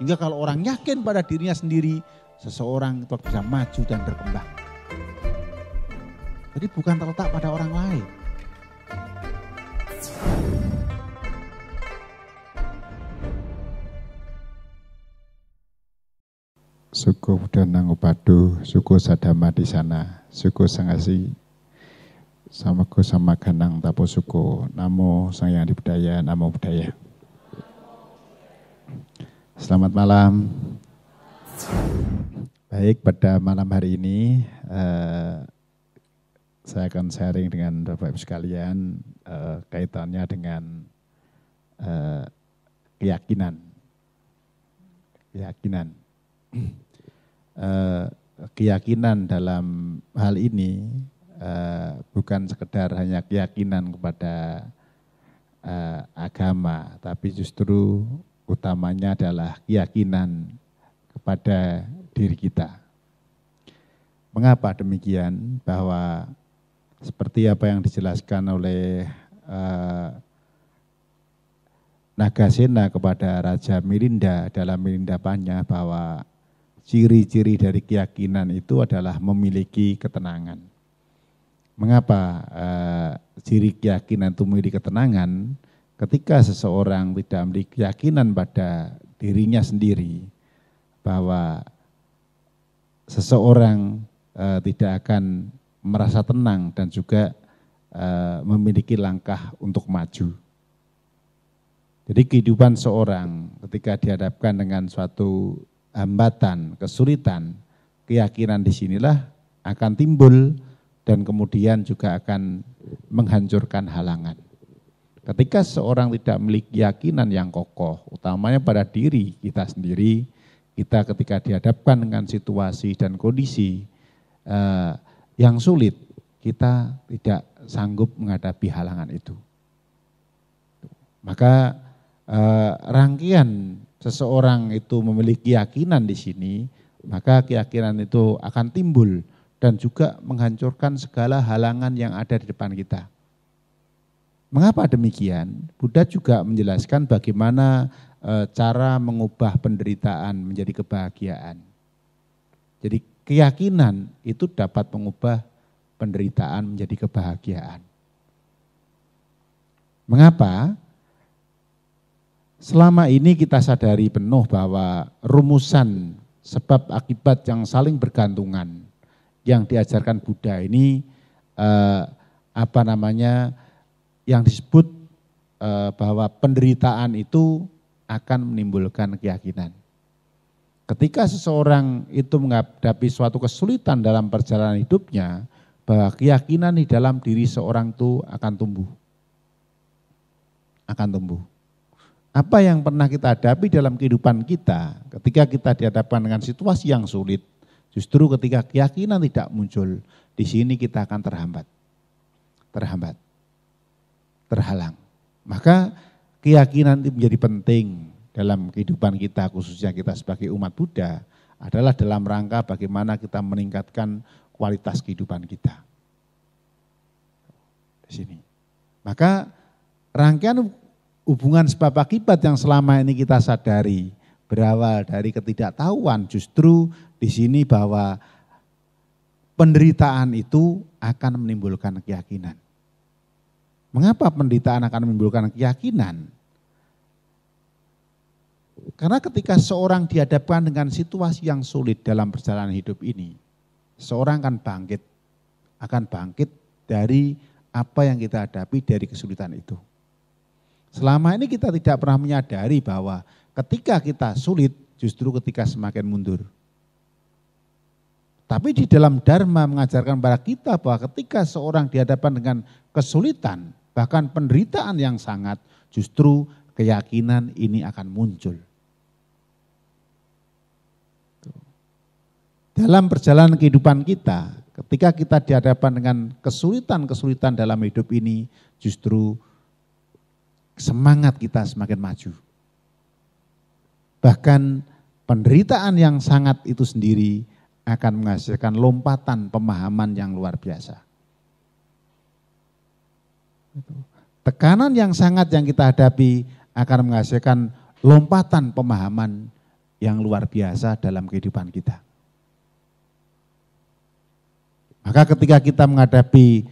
Hingga kalau orang yakin pada dirinya sendiri, seseorang itu bisa maju dan berkembang. Jadi bukan terletak pada orang lain. Suku Danang Upadu, suku Sadama di sana, suku Sangasi, sama ku sama ganang tapo suku, namo sang yang dibudaya, namo budaya. Selamat malam. Baik, pada malam hari ini eh, saya akan sharing dengan Bapak Ibu sekalian eh, kaitannya dengan eh, keyakinan. Keyakinan. Eh, keyakinan dalam hal ini eh, bukan sekedar hanya keyakinan kepada eh, agama, tapi justru utamanya adalah keyakinan kepada diri kita. Mengapa demikian? Bahwa seperti apa yang dijelaskan oleh eh, Nagasena kepada Raja Mirinda dalam Mirinda Panya bahwa ciri-ciri dari keyakinan itu adalah memiliki ketenangan. Mengapa eh, ciri keyakinan itu memiliki ketenangan? ketika seseorang tidak memiliki keyakinan pada dirinya sendiri bahwa seseorang e, tidak akan merasa tenang dan juga e, memiliki langkah untuk maju. Jadi kehidupan seorang ketika dihadapkan dengan suatu hambatan, kesulitan, keyakinan di sinilah akan timbul dan kemudian juga akan menghancurkan halangan. Ketika seorang tidak memiliki keyakinan yang kokoh, utamanya pada diri kita sendiri, kita ketika dihadapkan dengan situasi dan kondisi eh, yang sulit, kita tidak sanggup menghadapi halangan itu. Maka eh, rangkaian seseorang itu memiliki keyakinan di sini, maka keyakinan itu akan timbul dan juga menghancurkan segala halangan yang ada di depan kita. Mengapa demikian? Buddha juga menjelaskan bagaimana e, cara mengubah penderitaan menjadi kebahagiaan. Jadi keyakinan itu dapat mengubah penderitaan menjadi kebahagiaan. Mengapa? Selama ini kita sadari penuh bahwa rumusan sebab akibat yang saling bergantungan yang diajarkan Buddha ini eh, apa namanya yang disebut eh, bahwa penderitaan itu akan menimbulkan keyakinan. Ketika seseorang itu menghadapi suatu kesulitan dalam perjalanan hidupnya, bahwa keyakinan di dalam diri seorang itu akan tumbuh. Akan tumbuh. Apa yang pernah kita hadapi dalam kehidupan kita, ketika kita dihadapkan dengan situasi yang sulit, justru ketika keyakinan tidak muncul, di sini kita akan terhambat. Terhambat terhalang. Maka keyakinan itu menjadi penting dalam kehidupan kita khususnya kita sebagai umat Buddha adalah dalam rangka bagaimana kita meningkatkan kualitas kehidupan kita. Di sini. Maka rangkaian hubungan sebab akibat yang selama ini kita sadari berawal dari ketidaktahuan justru di sini bahwa penderitaan itu akan menimbulkan keyakinan. Mengapa penderitaan akan menimbulkan keyakinan? Karena ketika seorang dihadapkan dengan situasi yang sulit dalam perjalanan hidup ini, seorang akan bangkit, akan bangkit dari apa yang kita hadapi dari kesulitan itu. Selama ini kita tidak pernah menyadari bahwa ketika kita sulit, justru ketika semakin mundur. Tapi di dalam Dharma mengajarkan kepada kita bahwa ketika seorang dihadapkan dengan kesulitan, bahkan penderitaan yang sangat, justru keyakinan ini akan muncul. Dalam perjalanan kehidupan kita, ketika kita dihadapkan dengan kesulitan-kesulitan dalam hidup ini, justru semangat kita semakin maju. Bahkan penderitaan yang sangat itu sendiri akan menghasilkan lompatan pemahaman yang luar biasa. Tekanan yang sangat yang kita hadapi akan menghasilkan lompatan pemahaman yang luar biasa dalam kehidupan kita. Maka ketika kita menghadapi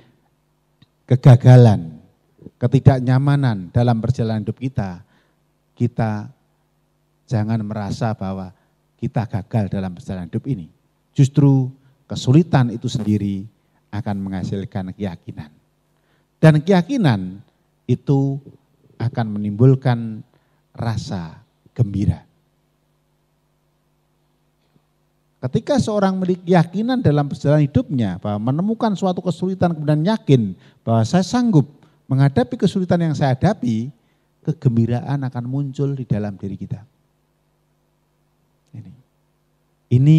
kegagalan, ketidaknyamanan dalam perjalanan hidup kita, kita jangan merasa bahwa kita gagal dalam perjalanan hidup ini. Justru kesulitan itu sendiri akan menghasilkan keyakinan dan keyakinan itu akan menimbulkan rasa gembira. Ketika seorang memiliki keyakinan dalam perjalanan hidupnya bahwa menemukan suatu kesulitan kemudian yakin bahwa saya sanggup menghadapi kesulitan yang saya hadapi, kegembiraan akan muncul di dalam diri kita. Ini. Ini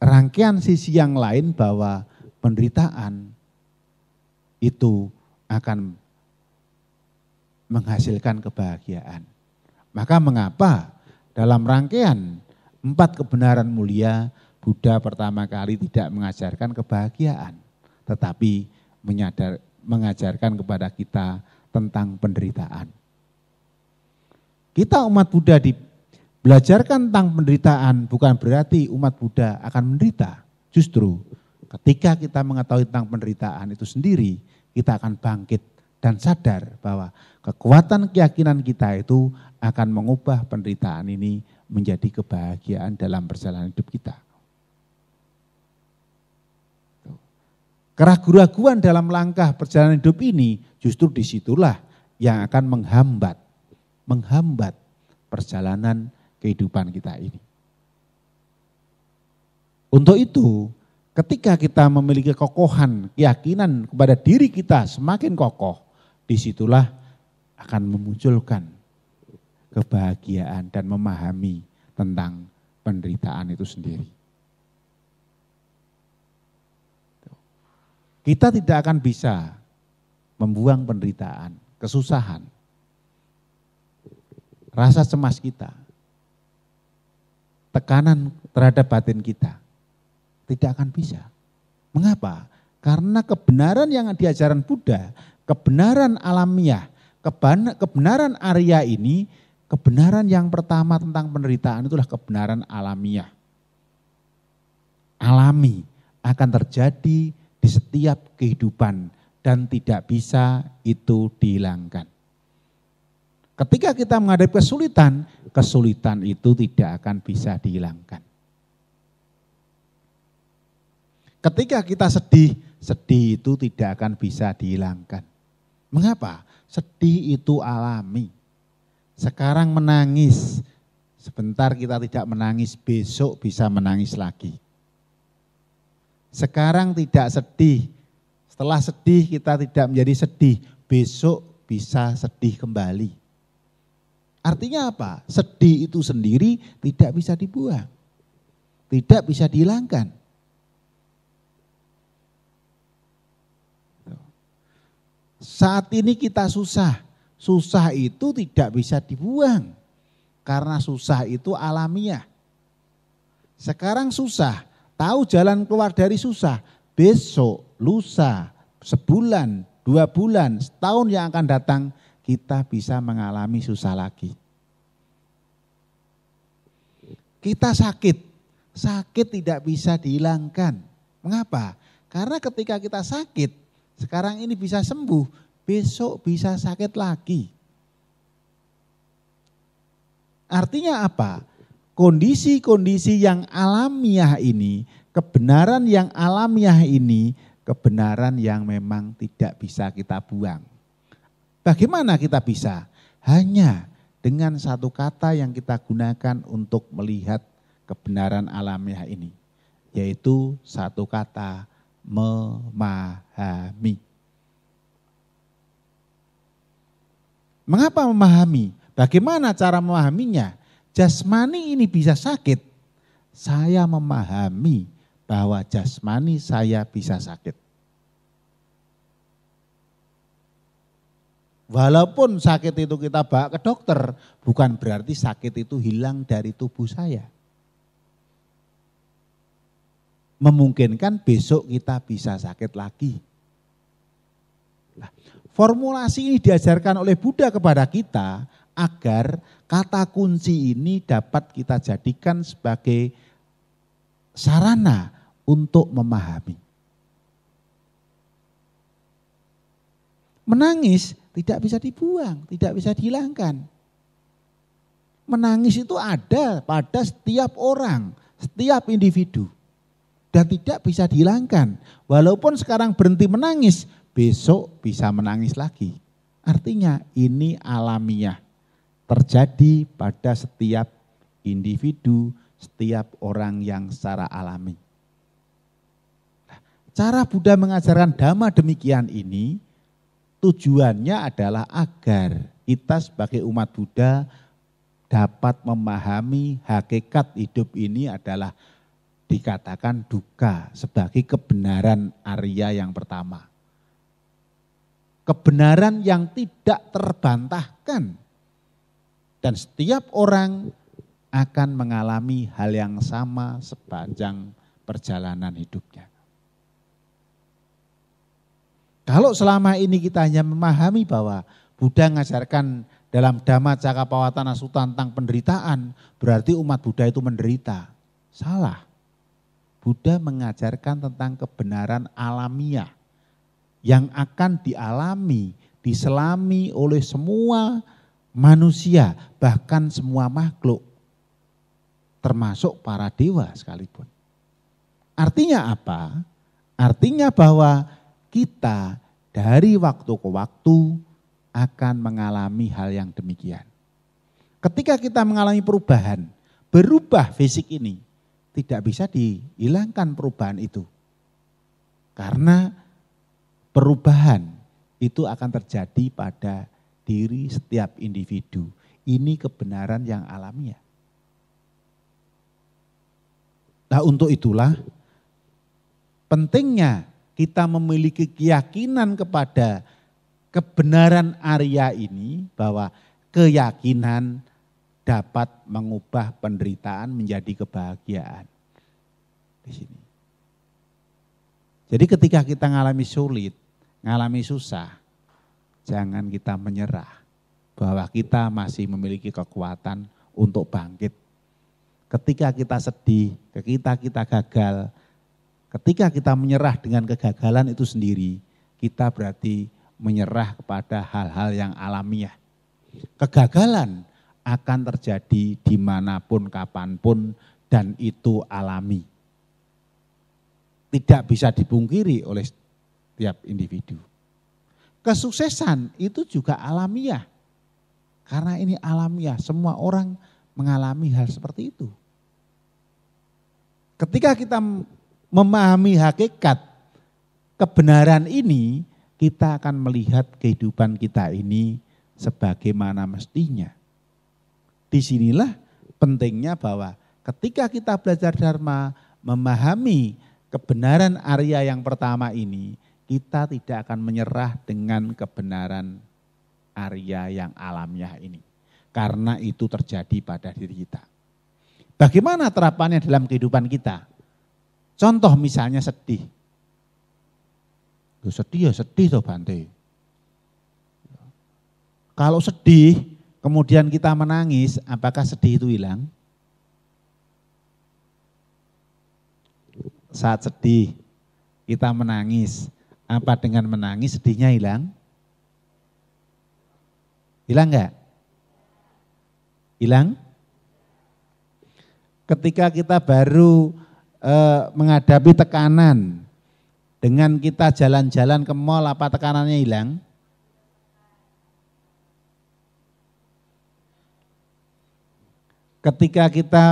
rangkaian sisi yang lain bahwa penderitaan itu akan menghasilkan kebahagiaan. Maka mengapa dalam rangkaian empat kebenaran mulia Buddha pertama kali tidak mengajarkan kebahagiaan, tetapi menyadar, mengajarkan kepada kita tentang penderitaan. Kita umat Buddha di Belajarkan tentang penderitaan bukan berarti umat Buddha akan menderita. Justru ketika kita mengetahui tentang penderitaan itu sendiri, kita akan bangkit dan sadar bahwa kekuatan keyakinan kita itu akan mengubah penderitaan ini menjadi kebahagiaan dalam perjalanan hidup kita. keraguan keraguan dalam langkah perjalanan hidup ini justru disitulah yang akan menghambat, menghambat perjalanan kehidupan kita ini. Untuk itu, Ketika kita memiliki kekokohan, keyakinan kepada diri kita semakin kokoh, disitulah akan memunculkan kebahagiaan dan memahami tentang penderitaan itu sendiri. Kita tidak akan bisa membuang penderitaan, kesusahan, rasa cemas kita, tekanan terhadap batin kita, tidak akan bisa. Mengapa? Karena kebenaran yang diajaran Buddha, kebenaran alamiah, kebenaran Arya ini, kebenaran yang pertama tentang penderitaan itulah kebenaran alamiah. Alami akan terjadi di setiap kehidupan dan tidak bisa itu dihilangkan. Ketika kita menghadapi kesulitan, kesulitan itu tidak akan bisa dihilangkan. Ketika kita sedih, sedih itu tidak akan bisa dihilangkan. Mengapa? Sedih itu alami. Sekarang menangis, sebentar kita tidak menangis, besok bisa menangis lagi. Sekarang tidak sedih, setelah sedih kita tidak menjadi sedih, besok bisa sedih kembali. Artinya apa? Sedih itu sendiri tidak bisa dibuang. Tidak bisa dihilangkan. Saat ini kita susah. Susah itu tidak bisa dibuang. Karena susah itu alamiah. Sekarang susah, tahu jalan keluar dari susah. Besok, lusa, sebulan, dua bulan, setahun yang akan datang, kita bisa mengalami susah lagi. Kita sakit, sakit tidak bisa dihilangkan. Mengapa? Karena ketika kita sakit, sekarang ini bisa sembuh, besok bisa sakit lagi. Artinya apa? Kondisi-kondisi yang alamiah ini, kebenaran yang alamiah ini, kebenaran yang memang tidak bisa kita buang. Bagaimana kita bisa? Hanya dengan satu kata yang kita gunakan untuk melihat kebenaran alamiah ini, yaitu satu kata memahami. Mengapa memahami? Bagaimana cara memahaminya? Jasmani ini bisa sakit. Saya memahami bahwa jasmani saya bisa sakit. Walaupun sakit itu kita bawa ke dokter, bukan berarti sakit itu hilang dari tubuh saya memungkinkan besok kita bisa sakit lagi. Formulasi ini diajarkan oleh Buddha kepada kita agar kata kunci ini dapat kita jadikan sebagai sarana untuk memahami. Menangis tidak bisa dibuang, tidak bisa dihilangkan. Menangis itu ada pada setiap orang, setiap individu dan tidak bisa dihilangkan. Walaupun sekarang berhenti menangis, besok bisa menangis lagi. Artinya ini alamiah terjadi pada setiap individu, setiap orang yang secara alami. Nah, cara Buddha mengajarkan dhamma demikian ini tujuannya adalah agar kita sebagai umat Buddha dapat memahami hakikat hidup ini adalah dikatakan duka sebagai kebenaran Arya yang pertama. Kebenaran yang tidak terbantahkan. Dan setiap orang akan mengalami hal yang sama sepanjang perjalanan hidupnya. Kalau selama ini kita hanya memahami bahwa Buddha mengajarkan dalam Dhamma Cakapawatana Sutta tentang penderitaan, berarti umat Buddha itu menderita. Salah. Buddha mengajarkan tentang kebenaran alamiah yang akan dialami, diselami oleh semua manusia, bahkan semua makhluk, termasuk para dewa sekalipun. Artinya apa? Artinya bahwa kita dari waktu ke waktu akan mengalami hal yang demikian. Ketika kita mengalami perubahan, berubah fisik ini, tidak bisa dihilangkan perubahan itu. Karena perubahan itu akan terjadi pada diri setiap individu. Ini kebenaran yang alamiah. Nah untuk itulah pentingnya kita memiliki keyakinan kepada kebenaran Arya ini bahwa keyakinan dapat mengubah penderitaan menjadi kebahagiaan di sini. Jadi ketika kita mengalami sulit, mengalami susah, jangan kita menyerah bahwa kita masih memiliki kekuatan untuk bangkit. Ketika kita sedih, ketika kita gagal, ketika kita menyerah dengan kegagalan itu sendiri, kita berarti menyerah kepada hal-hal yang alamiah. Kegagalan akan terjadi dimanapun, kapanpun, dan itu alami. Tidak bisa dipungkiri oleh setiap individu. Kesuksesan itu juga alamiah. Karena ini alamiah, semua orang mengalami hal seperti itu. Ketika kita memahami hakikat kebenaran ini, kita akan melihat kehidupan kita ini sebagaimana mestinya disinilah pentingnya bahwa ketika kita belajar Dharma, memahami kebenaran Arya yang pertama ini, kita tidak akan menyerah dengan kebenaran Arya yang alamiah ini. Karena itu terjadi pada diri kita. Bagaimana terapannya dalam kehidupan kita? Contoh misalnya sedih. Loh sedih ya sedih toh Bante. Kalau sedih, kemudian kita menangis, apakah sedih itu hilang? Saat sedih, kita menangis. Apa dengan menangis sedihnya hilang? Hilang enggak? Hilang? Ketika kita baru e, menghadapi tekanan, dengan kita jalan-jalan ke mall apa tekanannya hilang? ketika kita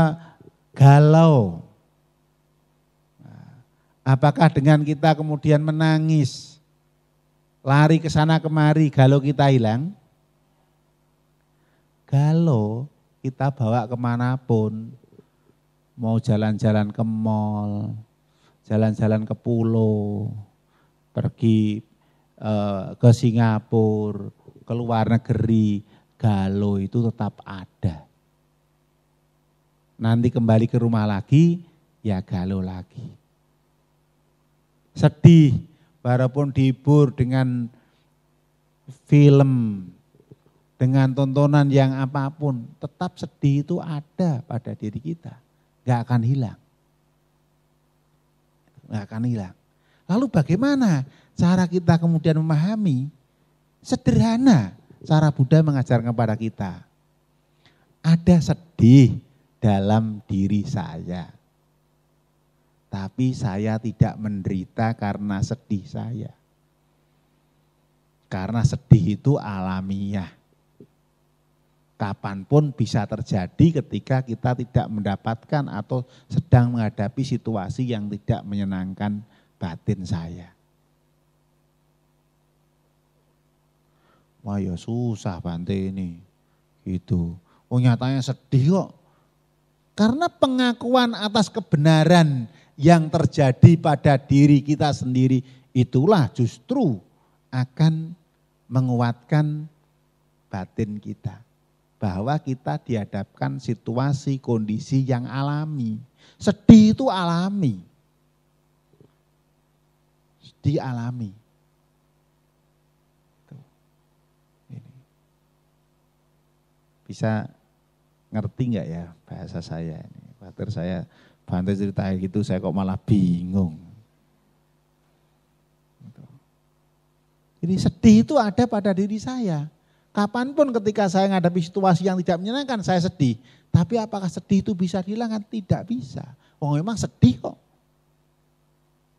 galau, nah, apakah dengan kita kemudian menangis, lari ke sana kemari, galau kita hilang? Galau kita bawa kemanapun, mau jalan-jalan ke mall, jalan-jalan ke pulau, pergi eh, ke Singapura, ke luar negeri, galau itu tetap ada. Nanti kembali ke rumah lagi, ya galau lagi. Sedih, walaupun dihibur dengan film, dengan tontonan yang apapun, tetap sedih itu ada pada diri kita. Gak akan hilang. Gak akan hilang. Lalu bagaimana cara kita kemudian memahami? Sederhana cara Buddha mengajarkan kepada kita. Ada sedih, dalam diri saya. Tapi saya tidak menderita karena sedih saya. Karena sedih itu alamiah. Kapanpun bisa terjadi ketika kita tidak mendapatkan atau sedang menghadapi situasi yang tidak menyenangkan batin saya. Wah ya susah Bante ini. itu, Oh nyatanya sedih kok karena pengakuan atas kebenaran yang terjadi pada diri kita sendiri itulah justru akan menguatkan batin kita bahwa kita dihadapkan situasi kondisi yang alami. Sedih itu alami. Sedih alami. Bisa ngerti nggak ya bahasa saya ini? Khawatir saya bantu cerita gitu saya kok malah bingung. Gitu. Jadi sedih itu ada pada diri saya. Kapanpun ketika saya menghadapi situasi yang tidak menyenangkan, saya sedih. Tapi apakah sedih itu bisa dihilangkan? Tidak bisa. Wong oh, memang sedih kok.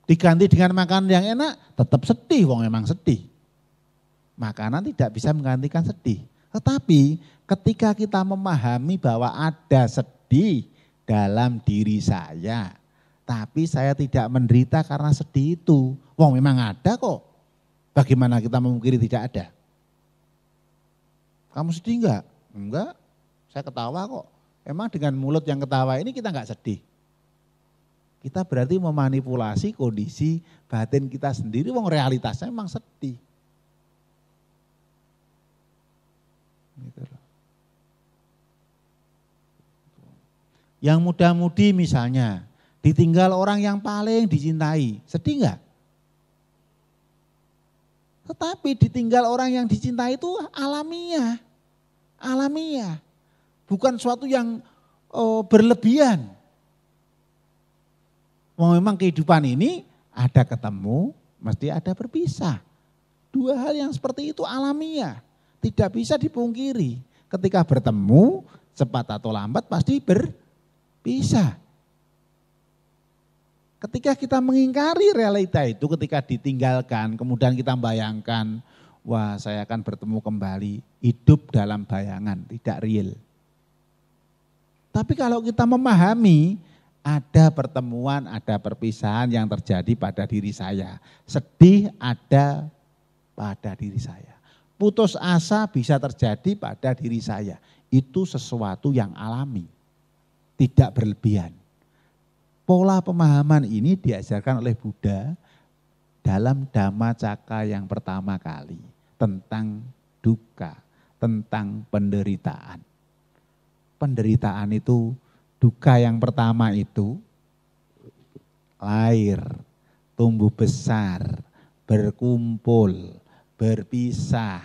Diganti dengan makanan yang enak, tetap sedih. Wong oh, memang sedih. Makanan tidak bisa menggantikan sedih. Tetapi ketika kita memahami bahwa ada sedih dalam diri saya, tapi saya tidak menderita karena sedih itu. Wong memang ada kok. Bagaimana kita memungkiri tidak ada? Kamu sedih enggak? Enggak, saya ketawa kok. Emang dengan mulut yang ketawa ini kita enggak sedih? Kita berarti memanipulasi kondisi batin kita sendiri, wong realitasnya emang sedih. Gitu yang muda-mudi misalnya, ditinggal orang yang paling dicintai, sedih enggak? Tetapi ditinggal orang yang dicintai itu alamiah, alamiah, bukan suatu yang oh, berlebihan. Memang kehidupan ini ada ketemu, mesti ada berpisah. Dua hal yang seperti itu alamiah. Tidak bisa dipungkiri. Ketika bertemu, cepat atau lambat pasti berpisah. Ketika kita mengingkari realita itu, ketika ditinggalkan, kemudian kita bayangkan, wah saya akan bertemu kembali, hidup dalam bayangan, tidak real. Tapi kalau kita memahami, ada pertemuan, ada perpisahan yang terjadi pada diri saya. Sedih ada pada diri saya putus asa bisa terjadi pada diri saya. Itu sesuatu yang alami, tidak berlebihan. Pola pemahaman ini diajarkan oleh Buddha dalam Dhamma Caka yang pertama kali tentang duka, tentang penderitaan. Penderitaan itu duka yang pertama itu lahir, tumbuh besar, berkumpul, berpisah,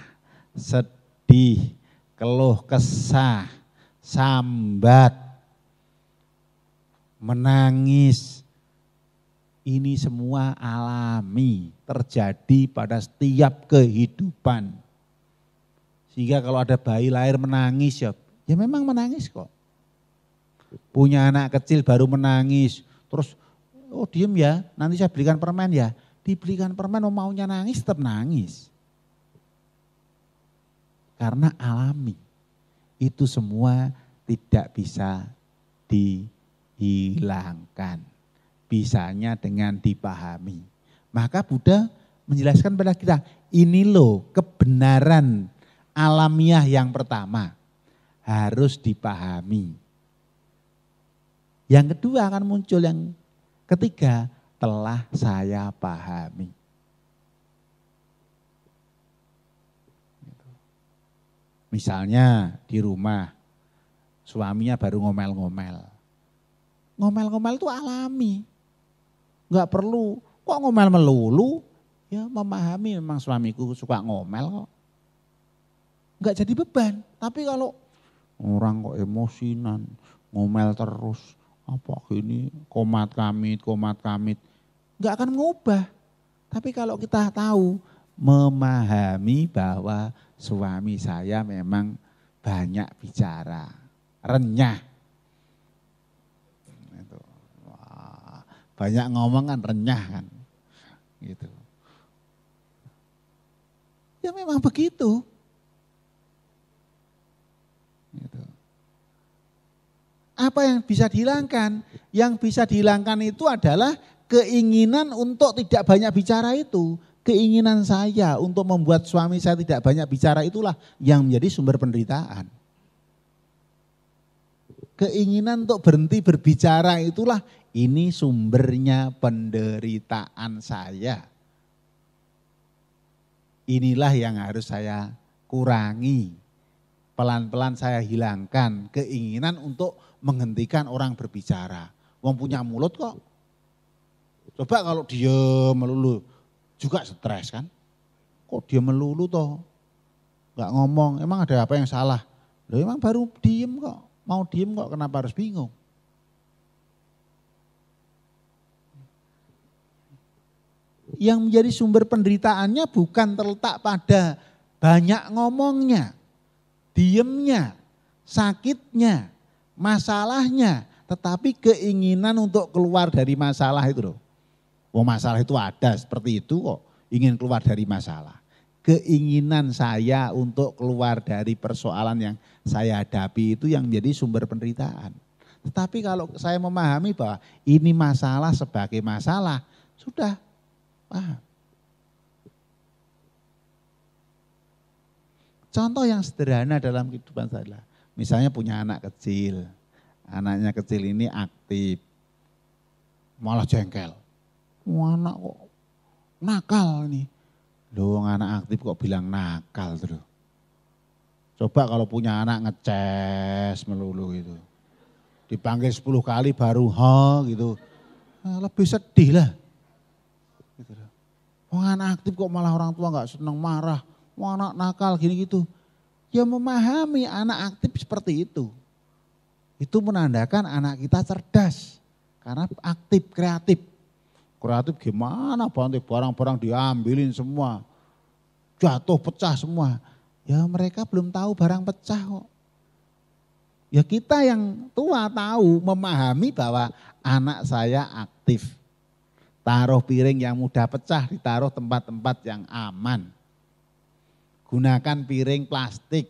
sedih, keluh kesah, sambat, menangis. Ini semua alami, terjadi pada setiap kehidupan. Sehingga kalau ada bayi lahir menangis ya, ya memang menangis kok. Punya anak kecil baru menangis, terus oh diem ya, nanti saya belikan permen ya. Dibelikan permen, oh maunya nangis tetap nangis karena alami. Itu semua tidak bisa dihilangkan. Bisanya dengan dipahami. Maka Buddha menjelaskan pada kita, ini loh kebenaran alamiah yang pertama harus dipahami. Yang kedua akan muncul yang ketiga telah saya pahami. Misalnya di rumah suaminya baru ngomel-ngomel. Ngomel-ngomel itu alami. Enggak perlu kok ngomel melulu. Ya memahami memang suamiku suka ngomel kok. Enggak jadi beban. Tapi kalau orang kok emosinan, ngomel terus, apa ini komat kamit, komat kamit. Enggak akan mengubah. Tapi kalau kita tahu memahami bahwa suami saya memang banyak bicara, renyah. banyak ngomong kan renyah kan. Gitu. Ya memang begitu. Gitu. Apa yang bisa dihilangkan? Yang bisa dihilangkan itu adalah keinginan untuk tidak banyak bicara itu keinginan saya untuk membuat suami saya tidak banyak bicara itulah yang menjadi sumber penderitaan. Keinginan untuk berhenti berbicara itulah ini sumbernya penderitaan saya. Inilah yang harus saya kurangi. Pelan-pelan saya hilangkan keinginan untuk menghentikan orang berbicara. Wong punya mulut kok. Coba kalau diem melulu, juga stres kan. Kok dia melulu toh? Gak ngomong, emang ada apa yang salah? Loh emang baru diem kok, mau diem kok kenapa harus bingung? Yang menjadi sumber penderitaannya bukan terletak pada banyak ngomongnya, diemnya, sakitnya, masalahnya, tetapi keinginan untuk keluar dari masalah itu loh. Oh masalah itu ada seperti itu kok. Ingin keluar dari masalah. Keinginan saya untuk keluar dari persoalan yang saya hadapi itu yang menjadi sumber penderitaan. Tetapi kalau saya memahami bahwa ini masalah sebagai masalah, sudah paham. Contoh yang sederhana dalam kehidupan saya adalah, misalnya punya anak kecil, anaknya kecil ini aktif, malah jengkel. Wah, anak kok nakal nih. Loh, anak aktif kok bilang nakal terus. Coba kalau punya anak ngeces melulu gitu. Dipanggil 10 kali baru ha gitu. Nah, lebih sedih lah. Gitu anak aktif kok malah orang tua nggak seneng marah. Wah, anak nakal gini gitu. Ya memahami anak aktif seperti itu. Itu menandakan anak kita cerdas. Karena aktif, kreatif kreatif gimana bantu barang-barang diambilin semua. Jatuh pecah semua. Ya mereka belum tahu barang pecah kok. Ya kita yang tua tahu memahami bahwa anak saya aktif. Taruh piring yang mudah pecah ditaruh tempat-tempat yang aman. Gunakan piring plastik,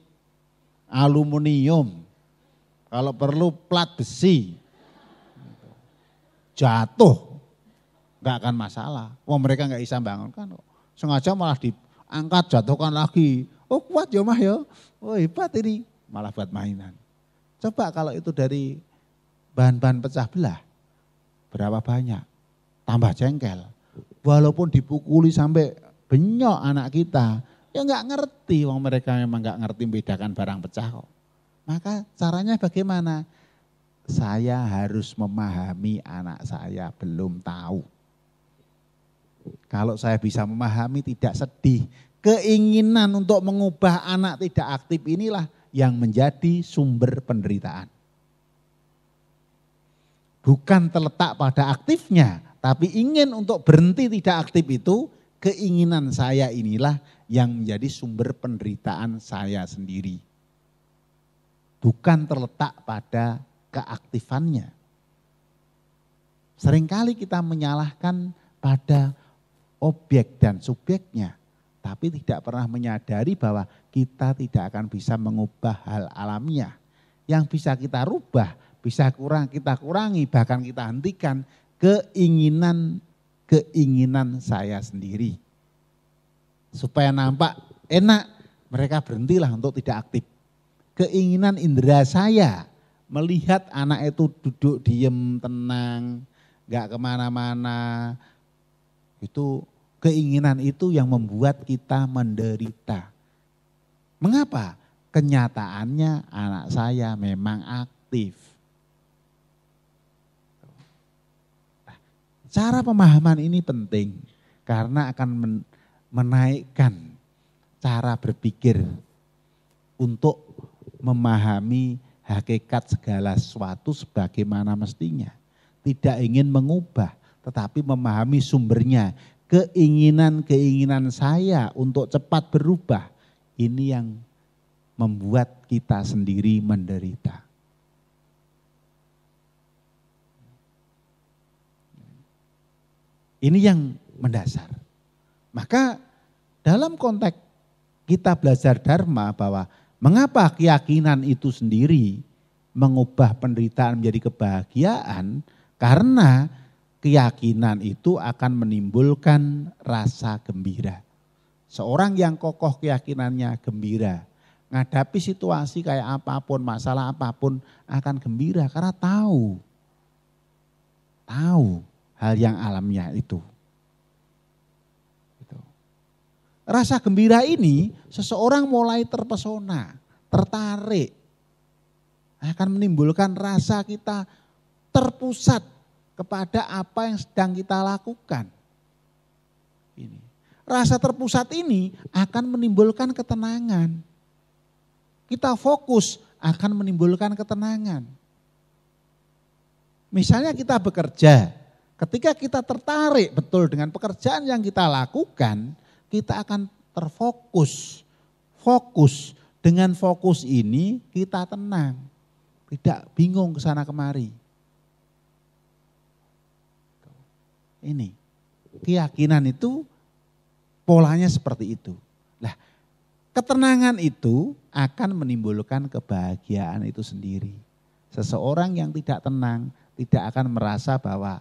aluminium, kalau perlu plat besi. Jatuh nggak akan masalah. Wah mereka nggak bisa bangunkan kok. Sengaja malah diangkat, jatuhkan lagi. Oh kuat ya mah ya, oh hebat ini. Malah buat mainan. Coba kalau itu dari bahan-bahan pecah belah, berapa banyak? Tambah jengkel. Walaupun dipukuli sampai benyok anak kita, ya nggak ngerti. Wong mereka memang nggak ngerti membedakan barang pecah kok. Maka caranya bagaimana? Saya harus memahami anak saya belum tahu. Kalau saya bisa memahami tidak sedih, keinginan untuk mengubah anak tidak aktif inilah yang menjadi sumber penderitaan. Bukan terletak pada aktifnya, tapi ingin untuk berhenti tidak aktif itu, keinginan saya inilah yang menjadi sumber penderitaan saya sendiri. Bukan terletak pada keaktifannya. Seringkali kita menyalahkan pada objek dan subjeknya, tapi tidak pernah menyadari bahwa kita tidak akan bisa mengubah hal alamnya. Yang bisa kita rubah, bisa kurang kita kurangi, bahkan kita hentikan keinginan keinginan saya sendiri. Supaya nampak enak, mereka berhentilah untuk tidak aktif. Keinginan indera saya melihat anak itu duduk diem tenang, nggak kemana-mana, itu Keinginan itu yang membuat kita menderita. Mengapa? Kenyataannya anak saya memang aktif. Nah, cara pemahaman ini penting karena akan menaikkan cara berpikir untuk memahami hakikat segala sesuatu sebagaimana mestinya. Tidak ingin mengubah, tetapi memahami sumbernya keinginan-keinginan saya untuk cepat berubah, ini yang membuat kita sendiri menderita. Ini yang mendasar. Maka dalam konteks kita belajar dharma bahwa mengapa keyakinan itu sendiri mengubah penderitaan menjadi kebahagiaan karena keyakinan itu akan menimbulkan rasa gembira. Seorang yang kokoh keyakinannya gembira, ngadapi situasi kayak apapun, masalah apapun akan gembira karena tahu. Tahu hal yang alamiah itu. Gitu. Rasa gembira ini seseorang mulai terpesona, tertarik. Akan menimbulkan rasa kita terpusat kepada apa yang sedang kita lakukan. Ini. Rasa terpusat ini akan menimbulkan ketenangan. Kita fokus akan menimbulkan ketenangan. Misalnya kita bekerja, ketika kita tertarik betul dengan pekerjaan yang kita lakukan, kita akan terfokus. Fokus dengan fokus ini kita tenang, tidak bingung ke sana kemari ini. Keyakinan itu polanya seperti itu. Nah, ketenangan itu akan menimbulkan kebahagiaan itu sendiri. Seseorang yang tidak tenang tidak akan merasa bahwa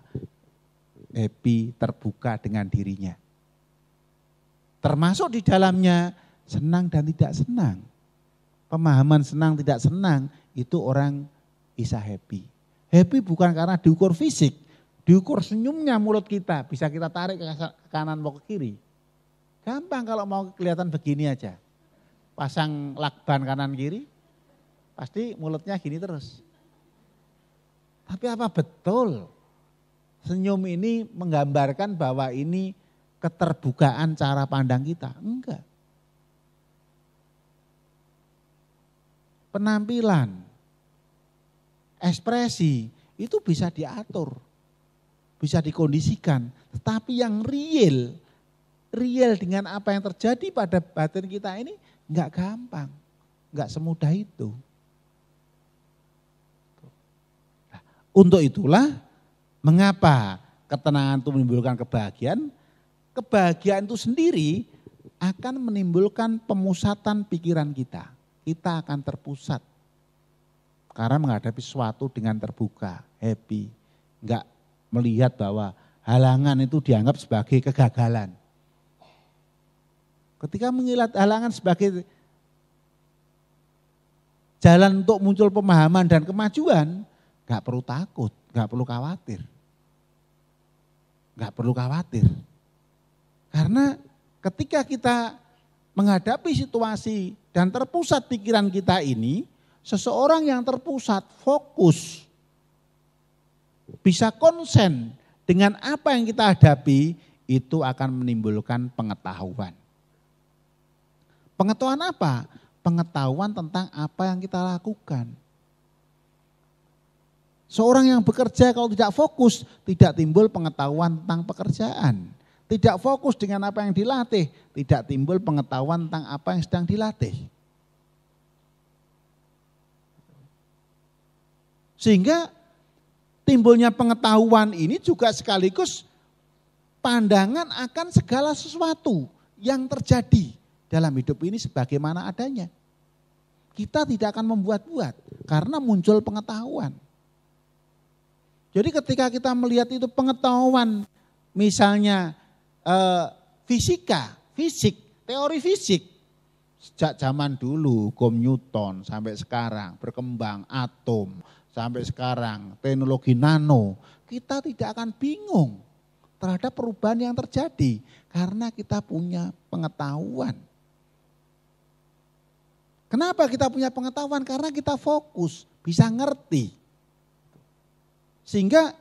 happy terbuka dengan dirinya. Termasuk di dalamnya senang dan tidak senang. Pemahaman senang tidak senang itu orang bisa happy. Happy bukan karena diukur fisik, Diukur senyumnya mulut kita, bisa kita tarik ke kanan mau ke kiri. Gampang kalau mau kelihatan begini aja. Pasang lakban kanan kiri, pasti mulutnya gini terus. Tapi apa betul senyum ini menggambarkan bahwa ini keterbukaan cara pandang kita? Enggak. Penampilan, ekspresi itu bisa diatur bisa dikondisikan. Tetapi yang real, real dengan apa yang terjadi pada batin kita ini nggak gampang, nggak semudah itu. Untuk itulah mengapa ketenangan itu menimbulkan kebahagiaan, kebahagiaan itu sendiri akan menimbulkan pemusatan pikiran kita. Kita akan terpusat karena menghadapi sesuatu dengan terbuka, happy, nggak melihat bahwa halangan itu dianggap sebagai kegagalan. Ketika mengilat halangan sebagai jalan untuk muncul pemahaman dan kemajuan, gak perlu takut, gak perlu khawatir. Gak perlu khawatir. Karena ketika kita menghadapi situasi dan terpusat pikiran kita ini, seseorang yang terpusat fokus bisa konsen dengan apa yang kita hadapi, itu akan menimbulkan pengetahuan. Pengetahuan apa? Pengetahuan tentang apa yang kita lakukan. Seorang yang bekerja kalau tidak fokus, tidak timbul pengetahuan tentang pekerjaan. Tidak fokus dengan apa yang dilatih, tidak timbul pengetahuan tentang apa yang sedang dilatih. Sehingga timbulnya pengetahuan ini juga sekaligus pandangan akan segala sesuatu yang terjadi dalam hidup ini sebagaimana adanya. Kita tidak akan membuat-buat karena muncul pengetahuan. Jadi ketika kita melihat itu pengetahuan misalnya eh, fisika, fisik, teori fisik sejak zaman dulu hukum Newton sampai sekarang berkembang atom, sampai sekarang, teknologi nano, kita tidak akan bingung terhadap perubahan yang terjadi karena kita punya pengetahuan. Kenapa kita punya pengetahuan? Karena kita fokus, bisa ngerti. Sehingga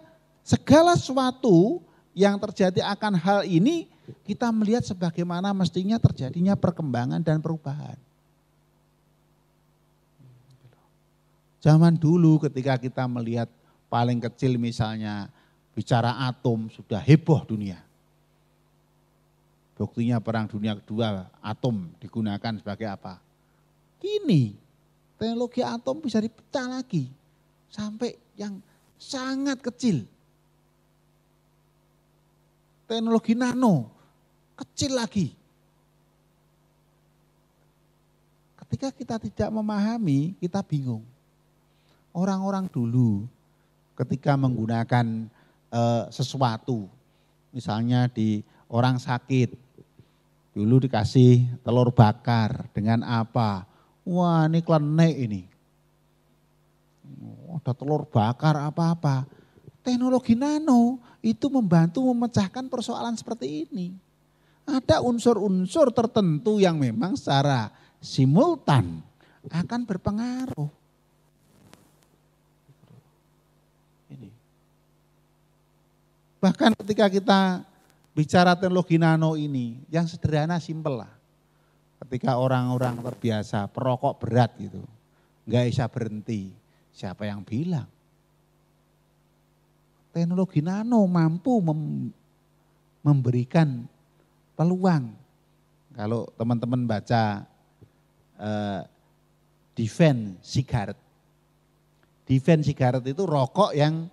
segala sesuatu yang terjadi akan hal ini kita melihat sebagaimana mestinya terjadinya perkembangan dan perubahan. Zaman dulu ketika kita melihat paling kecil misalnya bicara atom sudah heboh dunia. Buktinya perang dunia kedua atom digunakan sebagai apa? Kini teknologi atom bisa dipecah lagi sampai yang sangat kecil. Teknologi nano kecil lagi. Ketika kita tidak memahami, kita bingung orang-orang dulu ketika menggunakan e, sesuatu, misalnya di orang sakit, dulu dikasih telur bakar dengan apa? Wah ini klenek ini. Oh, ada telur bakar apa-apa. Teknologi nano itu membantu memecahkan persoalan seperti ini. Ada unsur-unsur tertentu yang memang secara simultan akan berpengaruh Bahkan ketika kita bicara teknologi nano ini, yang sederhana simpel lah. Ketika orang-orang terbiasa perokok berat gitu, nggak bisa berhenti. Siapa yang bilang? Teknologi nano mampu mem memberikan peluang. Kalau teman-teman baca eh, Defense Sigaret. Defense Sigaret itu rokok yang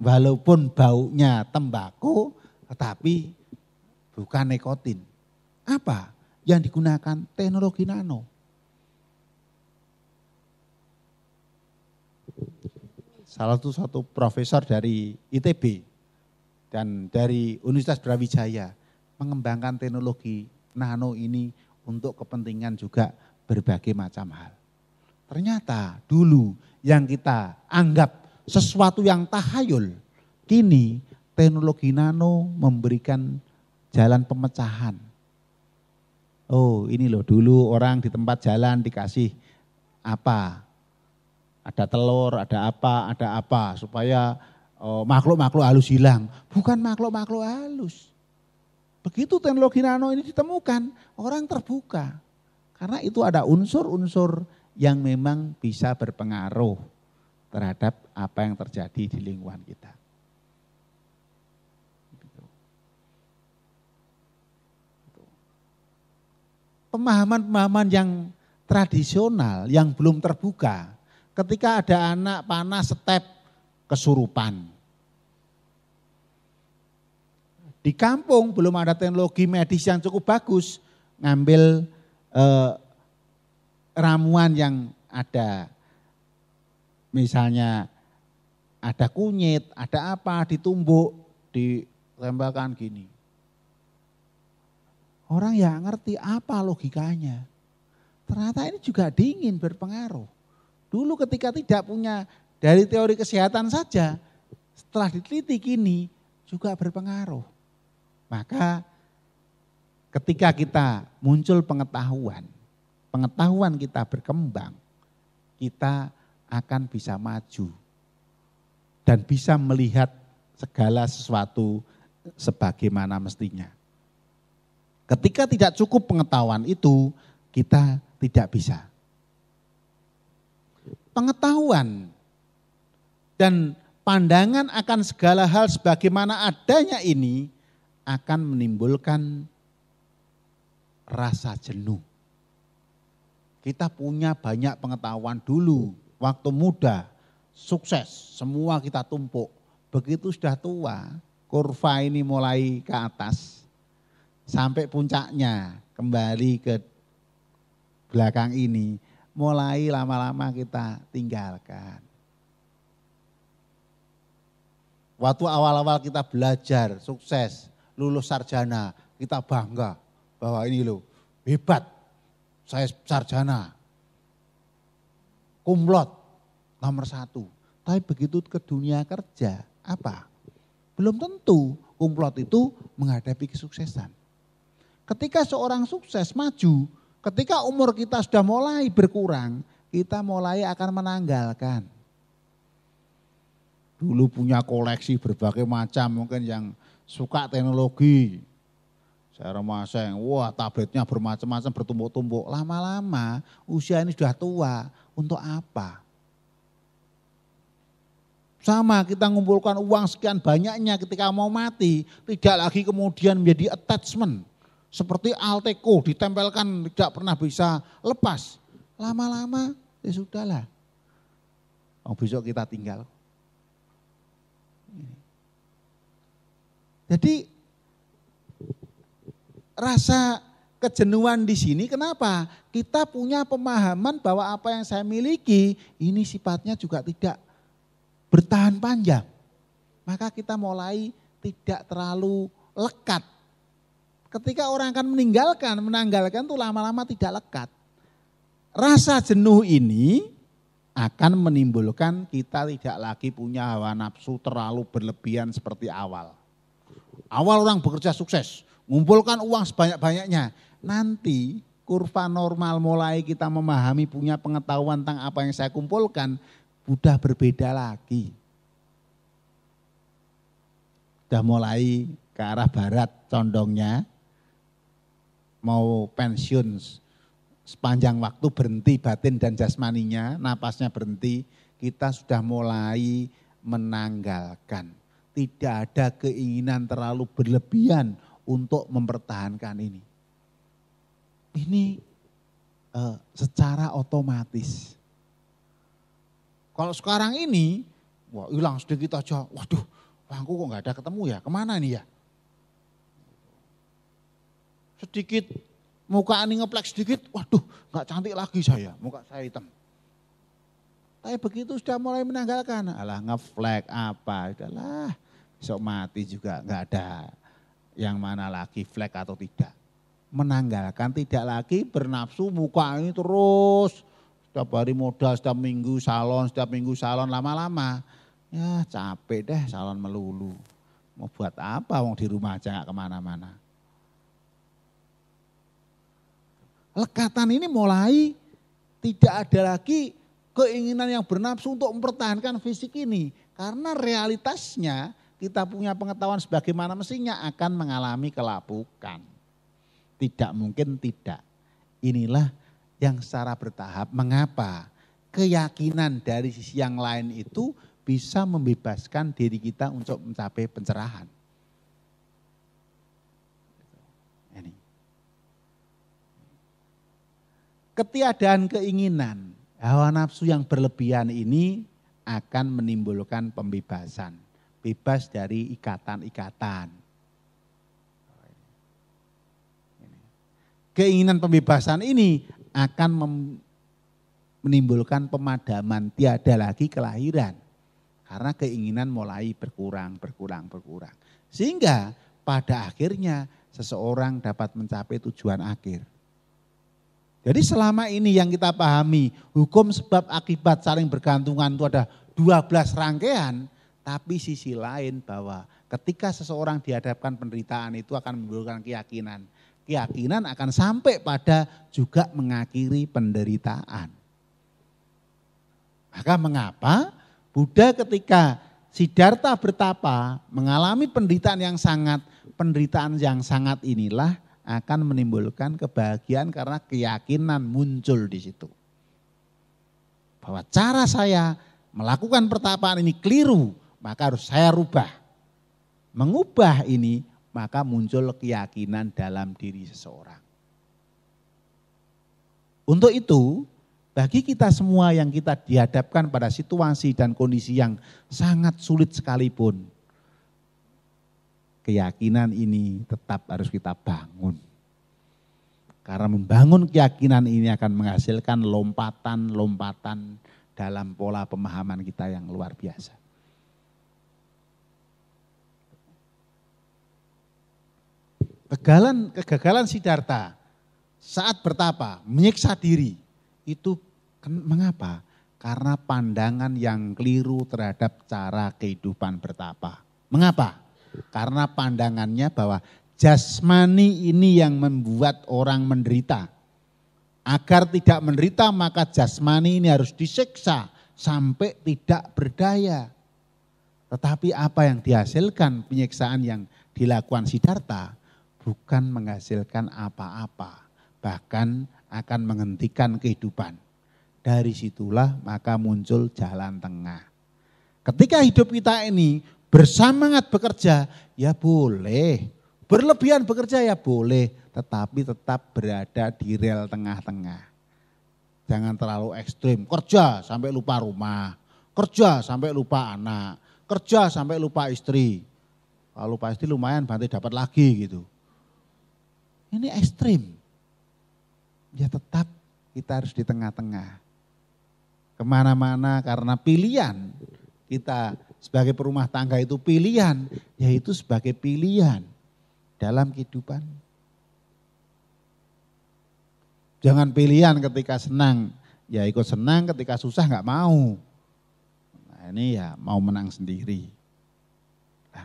Walaupun baunya tembakau tetapi bukan nikotin. Apa yang digunakan? Teknologi nano. Salah satu satu profesor dari ITB dan dari Universitas Brawijaya mengembangkan teknologi nano ini untuk kepentingan juga berbagai macam hal. Ternyata dulu yang kita anggap sesuatu yang tahayul. Kini teknologi nano memberikan jalan pemecahan. Oh ini loh dulu orang di tempat jalan dikasih apa? Ada telur, ada apa, ada apa supaya oh, makhluk-makhluk oh, halus hilang. Bukan makhluk-makhluk halus. Begitu teknologi nano ini ditemukan, orang terbuka. Karena itu ada unsur-unsur yang memang bisa berpengaruh terhadap apa yang terjadi di lingkungan kita. Gitu. Gitu. Pemahaman-pemahaman yang tradisional yang belum terbuka, ketika ada anak panas step kesurupan. Di kampung belum ada teknologi medis yang cukup bagus, ngambil eh, ramuan yang ada misalnya ada kunyit, ada apa, ditumbuk, ditembakkan gini. Orang yang ngerti apa logikanya. Ternyata ini juga dingin berpengaruh. Dulu ketika tidak punya dari teori kesehatan saja, setelah diteliti kini juga berpengaruh. Maka ketika kita muncul pengetahuan, pengetahuan kita berkembang, kita akan bisa maju dan bisa melihat segala sesuatu sebagaimana mestinya. Ketika tidak cukup pengetahuan itu, kita tidak bisa. Pengetahuan dan pandangan akan segala hal sebagaimana adanya ini akan menimbulkan rasa jenuh. Kita punya banyak pengetahuan dulu, waktu muda sukses, semua kita tumpuk. Begitu sudah tua, kurva ini mulai ke atas sampai puncaknya kembali ke belakang ini. Mulai lama-lama kita tinggalkan. Waktu awal-awal kita belajar, sukses, lulus sarjana, kita bangga bahwa ini loh hebat, saya sarjana, kumlot, nomor satu. Tapi begitu ke dunia kerja, apa? Belum tentu kumplot itu menghadapi kesuksesan. Ketika seorang sukses maju, ketika umur kita sudah mulai berkurang, kita mulai akan menanggalkan. Dulu punya koleksi berbagai macam, mungkin yang suka teknologi. Saya remaja yang, wah tabletnya bermacam-macam, bertumpuk-tumpuk. Lama-lama usia ini sudah tua, untuk apa? Sama kita ngumpulkan uang sekian banyaknya ketika mau mati, tidak lagi kemudian menjadi attachment. Seperti alteco ditempelkan tidak pernah bisa lepas. Lama-lama ya sudahlah. Oh, besok kita tinggal. Jadi rasa kejenuhan di sini kenapa? Kita punya pemahaman bahwa apa yang saya miliki ini sifatnya juga tidak bertahan panjang. Maka kita mulai tidak terlalu lekat. Ketika orang akan meninggalkan, menanggalkan itu lama-lama tidak lekat. Rasa jenuh ini akan menimbulkan kita tidak lagi punya hawa nafsu terlalu berlebihan seperti awal. Awal orang bekerja sukses, ngumpulkan uang sebanyak-banyaknya. Nanti kurva normal mulai kita memahami punya pengetahuan tentang apa yang saya kumpulkan, udah berbeda lagi. Udah mulai ke arah barat condongnya, mau pensiun sepanjang waktu berhenti batin dan jasmaninya, napasnya berhenti, kita sudah mulai menanggalkan. Tidak ada keinginan terlalu berlebihan untuk mempertahankan ini. Ini uh, secara otomatis kalau sekarang ini, wah hilang sedikit aja. Waduh, bangku kok nggak ada ketemu ya? Kemana nih ya? Sedikit muka ini ngeplek sedikit, waduh nggak cantik lagi saya, muka saya hitam. Tapi begitu sudah mulai menanggalkan, alah ngeflek apa, adalah besok mati juga nggak ada yang mana lagi flek atau tidak. Menanggalkan tidak lagi bernafsu muka ini terus setiap hari modal, setiap minggu salon, setiap minggu salon lama-lama. Ya capek deh salon melulu. Mau buat apa wong di rumah aja gak kemana-mana. Lekatan ini mulai tidak ada lagi keinginan yang bernafsu untuk mempertahankan fisik ini. Karena realitasnya kita punya pengetahuan sebagaimana mestinya akan mengalami kelapukan. Tidak mungkin tidak. Inilah yang secara bertahap. Mengapa? Keyakinan dari sisi yang lain itu bisa membebaskan diri kita untuk mencapai pencerahan. Ketiadaan keinginan, hawa nafsu yang berlebihan ini akan menimbulkan pembebasan, bebas dari ikatan-ikatan. Keinginan pembebasan ini akan menimbulkan pemadaman, tiada lagi kelahiran. Karena keinginan mulai berkurang, berkurang, berkurang. Sehingga pada akhirnya seseorang dapat mencapai tujuan akhir. Jadi selama ini yang kita pahami, hukum sebab akibat saling bergantungan itu ada 12 rangkaian, tapi sisi lain bahwa ketika seseorang dihadapkan penderitaan itu akan menimbulkan keyakinan keyakinan akan sampai pada juga mengakhiri penderitaan. Maka mengapa Buddha ketika Siddhartha bertapa mengalami penderitaan yang sangat penderitaan yang sangat inilah akan menimbulkan kebahagiaan karena keyakinan muncul di situ. Bahwa cara saya melakukan pertapaan ini keliru, maka harus saya rubah. Mengubah ini maka muncul keyakinan dalam diri seseorang. Untuk itu, bagi kita semua yang kita dihadapkan pada situasi dan kondisi yang sangat sulit sekalipun, keyakinan ini tetap harus kita bangun. Karena membangun keyakinan ini akan menghasilkan lompatan-lompatan dalam pola pemahaman kita yang luar biasa. Kegagalan, kegagalan Siddhartha saat bertapa, menyiksa diri, itu mengapa? Karena pandangan yang keliru terhadap cara kehidupan bertapa. Mengapa? Karena pandangannya bahwa jasmani ini yang membuat orang menderita. Agar tidak menderita maka jasmani ini harus disiksa sampai tidak berdaya. Tetapi apa yang dihasilkan penyiksaan yang dilakukan Siddhartha bukan menghasilkan apa-apa, bahkan akan menghentikan kehidupan. Dari situlah maka muncul jalan tengah. Ketika hidup kita ini bersamangat bekerja, ya boleh. Berlebihan bekerja ya boleh, tetapi tetap berada di rel tengah-tengah. Jangan terlalu ekstrim, kerja sampai lupa rumah, kerja sampai lupa anak, kerja sampai lupa istri. Kalau lupa istri lumayan, bantai dapat lagi gitu ini ekstrim. Ya tetap kita harus di tengah-tengah. Kemana-mana karena pilihan. Kita sebagai perumah tangga itu pilihan. Yaitu sebagai pilihan dalam kehidupan. Jangan pilihan ketika senang. Ya ikut senang ketika susah nggak mau. Nah ini ya mau menang sendiri. Nah,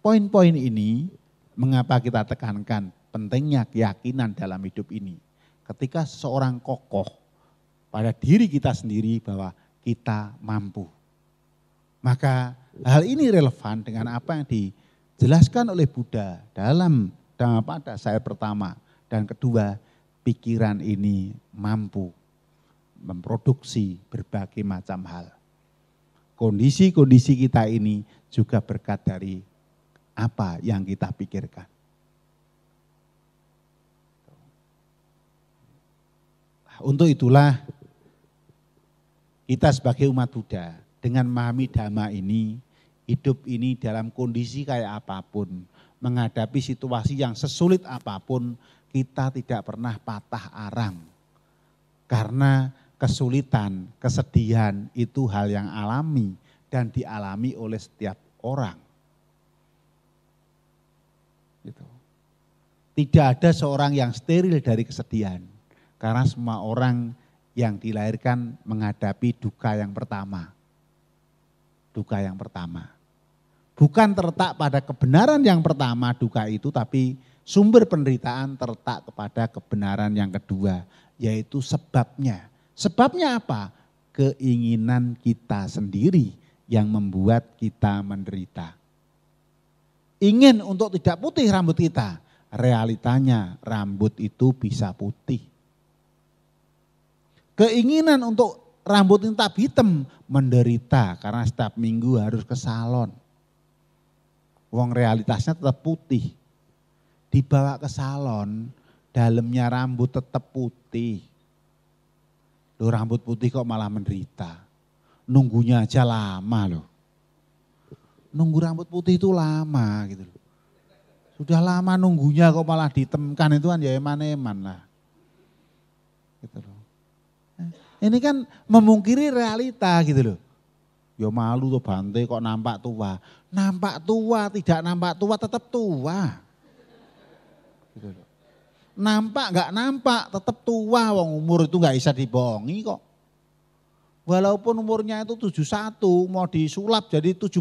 poin-poin ini mengapa kita tekankan pentingnya keyakinan dalam hidup ini. Ketika seorang kokoh pada diri kita sendiri bahwa kita mampu. Maka hal ini relevan dengan apa yang dijelaskan oleh Buddha dalam dalam apa saya pertama dan kedua pikiran ini mampu memproduksi berbagai macam hal. Kondisi-kondisi kita ini juga berkat dari apa yang kita pikirkan. Untuk itulah kita sebagai umat Buddha dengan memahami dhamma ini, hidup ini dalam kondisi kayak apapun, menghadapi situasi yang sesulit apapun, kita tidak pernah patah arang. Karena kesulitan, kesedihan itu hal yang alami dan dialami oleh setiap orang. Gitu. Tidak ada seorang yang steril dari kesedihan. Karena semua orang yang dilahirkan menghadapi duka yang pertama. Duka yang pertama. Bukan terletak pada kebenaran yang pertama duka itu, tapi sumber penderitaan terletak kepada kebenaran yang kedua, yaitu sebabnya. Sebabnya apa? Keinginan kita sendiri yang membuat kita menderita. Ingin untuk tidak putih rambut kita, realitanya rambut itu bisa putih Keinginan untuk rambut yang tetap hitam menderita karena setiap minggu harus ke salon. Wong realitasnya tetap putih. Dibawa ke salon, dalamnya rambut tetap putih. Loh rambut putih kok malah menderita. Nunggunya aja lama loh. Nunggu rambut putih itu lama gitu loh. Sudah lama nunggunya kok malah ditemkan itu kan ya eman-eman lah. Gitu ini kan memungkiri realita gitu loh. Ya malu tuh Bante kok nampak tua. Nampak tua, tidak nampak tua tetap tua. Gitu loh. Nampak nggak nampak tetap tua wong umur itu nggak bisa dibohongi kok. Walaupun umurnya itu 71 mau disulap jadi 17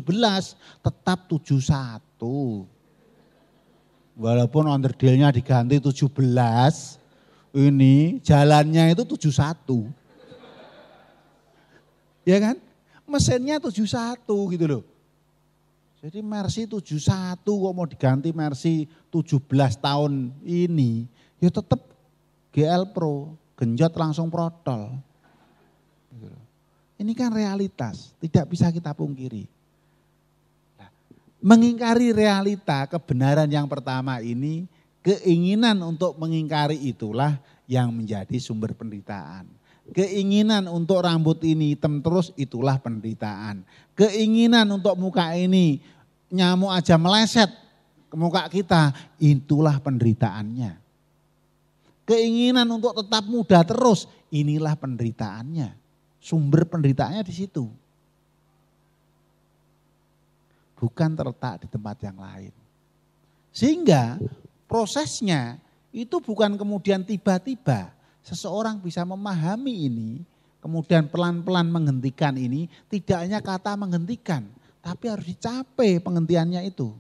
tetap 71. Walaupun onderdilnya diganti 17 ini jalannya itu 71. Ya kan? Mesinnya 71 gitu loh. Jadi Mercy 71 kok mau diganti Mercy 17 tahun ini, ya tetap GL Pro, genjot langsung protol. Gitu ini kan realitas, tidak bisa kita pungkiri. Nah, mengingkari realita kebenaran yang pertama ini, keinginan untuk mengingkari itulah yang menjadi sumber penderitaan. Keinginan untuk rambut ini hitam terus itulah penderitaan. Keinginan untuk muka ini nyamuk aja meleset ke muka kita, itulah penderitaannya. Keinginan untuk tetap muda terus, inilah penderitaannya. Sumber penderitaannya di situ. Bukan terletak di tempat yang lain. Sehingga prosesnya itu bukan kemudian tiba-tiba, seseorang bisa memahami ini, kemudian pelan-pelan menghentikan ini, tidak hanya kata menghentikan, tapi harus dicapai penghentiannya itu.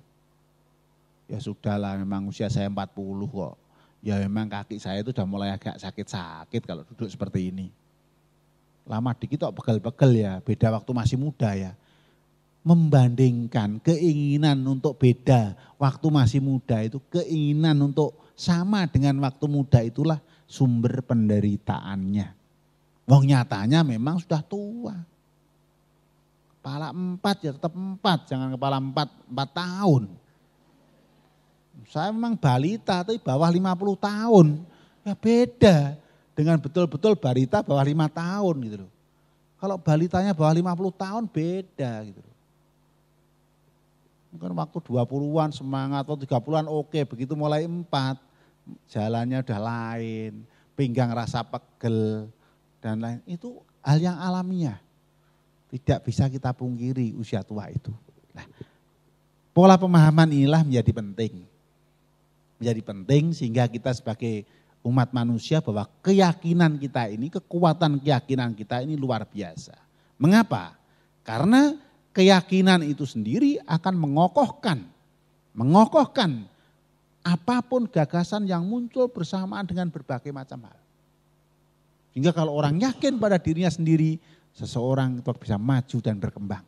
Ya sudahlah memang usia saya 40 kok. Ya memang kaki saya itu sudah mulai agak sakit-sakit kalau duduk seperti ini. Lama dikit kok pegel-pegel ya, beda waktu masih muda ya. Membandingkan keinginan untuk beda waktu masih muda itu, keinginan untuk sama dengan waktu muda itulah sumber penderitaannya. Wong nyatanya memang sudah tua. Kepala empat ya tetap empat, jangan kepala empat, empat tahun. Saya memang balita tapi bawah 50 tahun. Ya beda dengan betul-betul balita bawah lima tahun gitu loh. Kalau balitanya bawah 50 tahun beda gitu loh. Mungkin waktu 20-an semangat, atau 30-an oke, begitu mulai empat jalannya udah lain, pinggang rasa pegel, dan lain. Itu hal yang alamiah. Tidak bisa kita pungkiri usia tua itu. Nah, pola pemahaman inilah menjadi penting. Menjadi penting sehingga kita sebagai umat manusia bahwa keyakinan kita ini, kekuatan keyakinan kita ini luar biasa. Mengapa? Karena keyakinan itu sendiri akan mengokohkan, mengokohkan apapun gagasan yang muncul bersamaan dengan berbagai macam hal. Sehingga kalau orang yakin pada dirinya sendiri, seseorang itu bisa maju dan berkembang.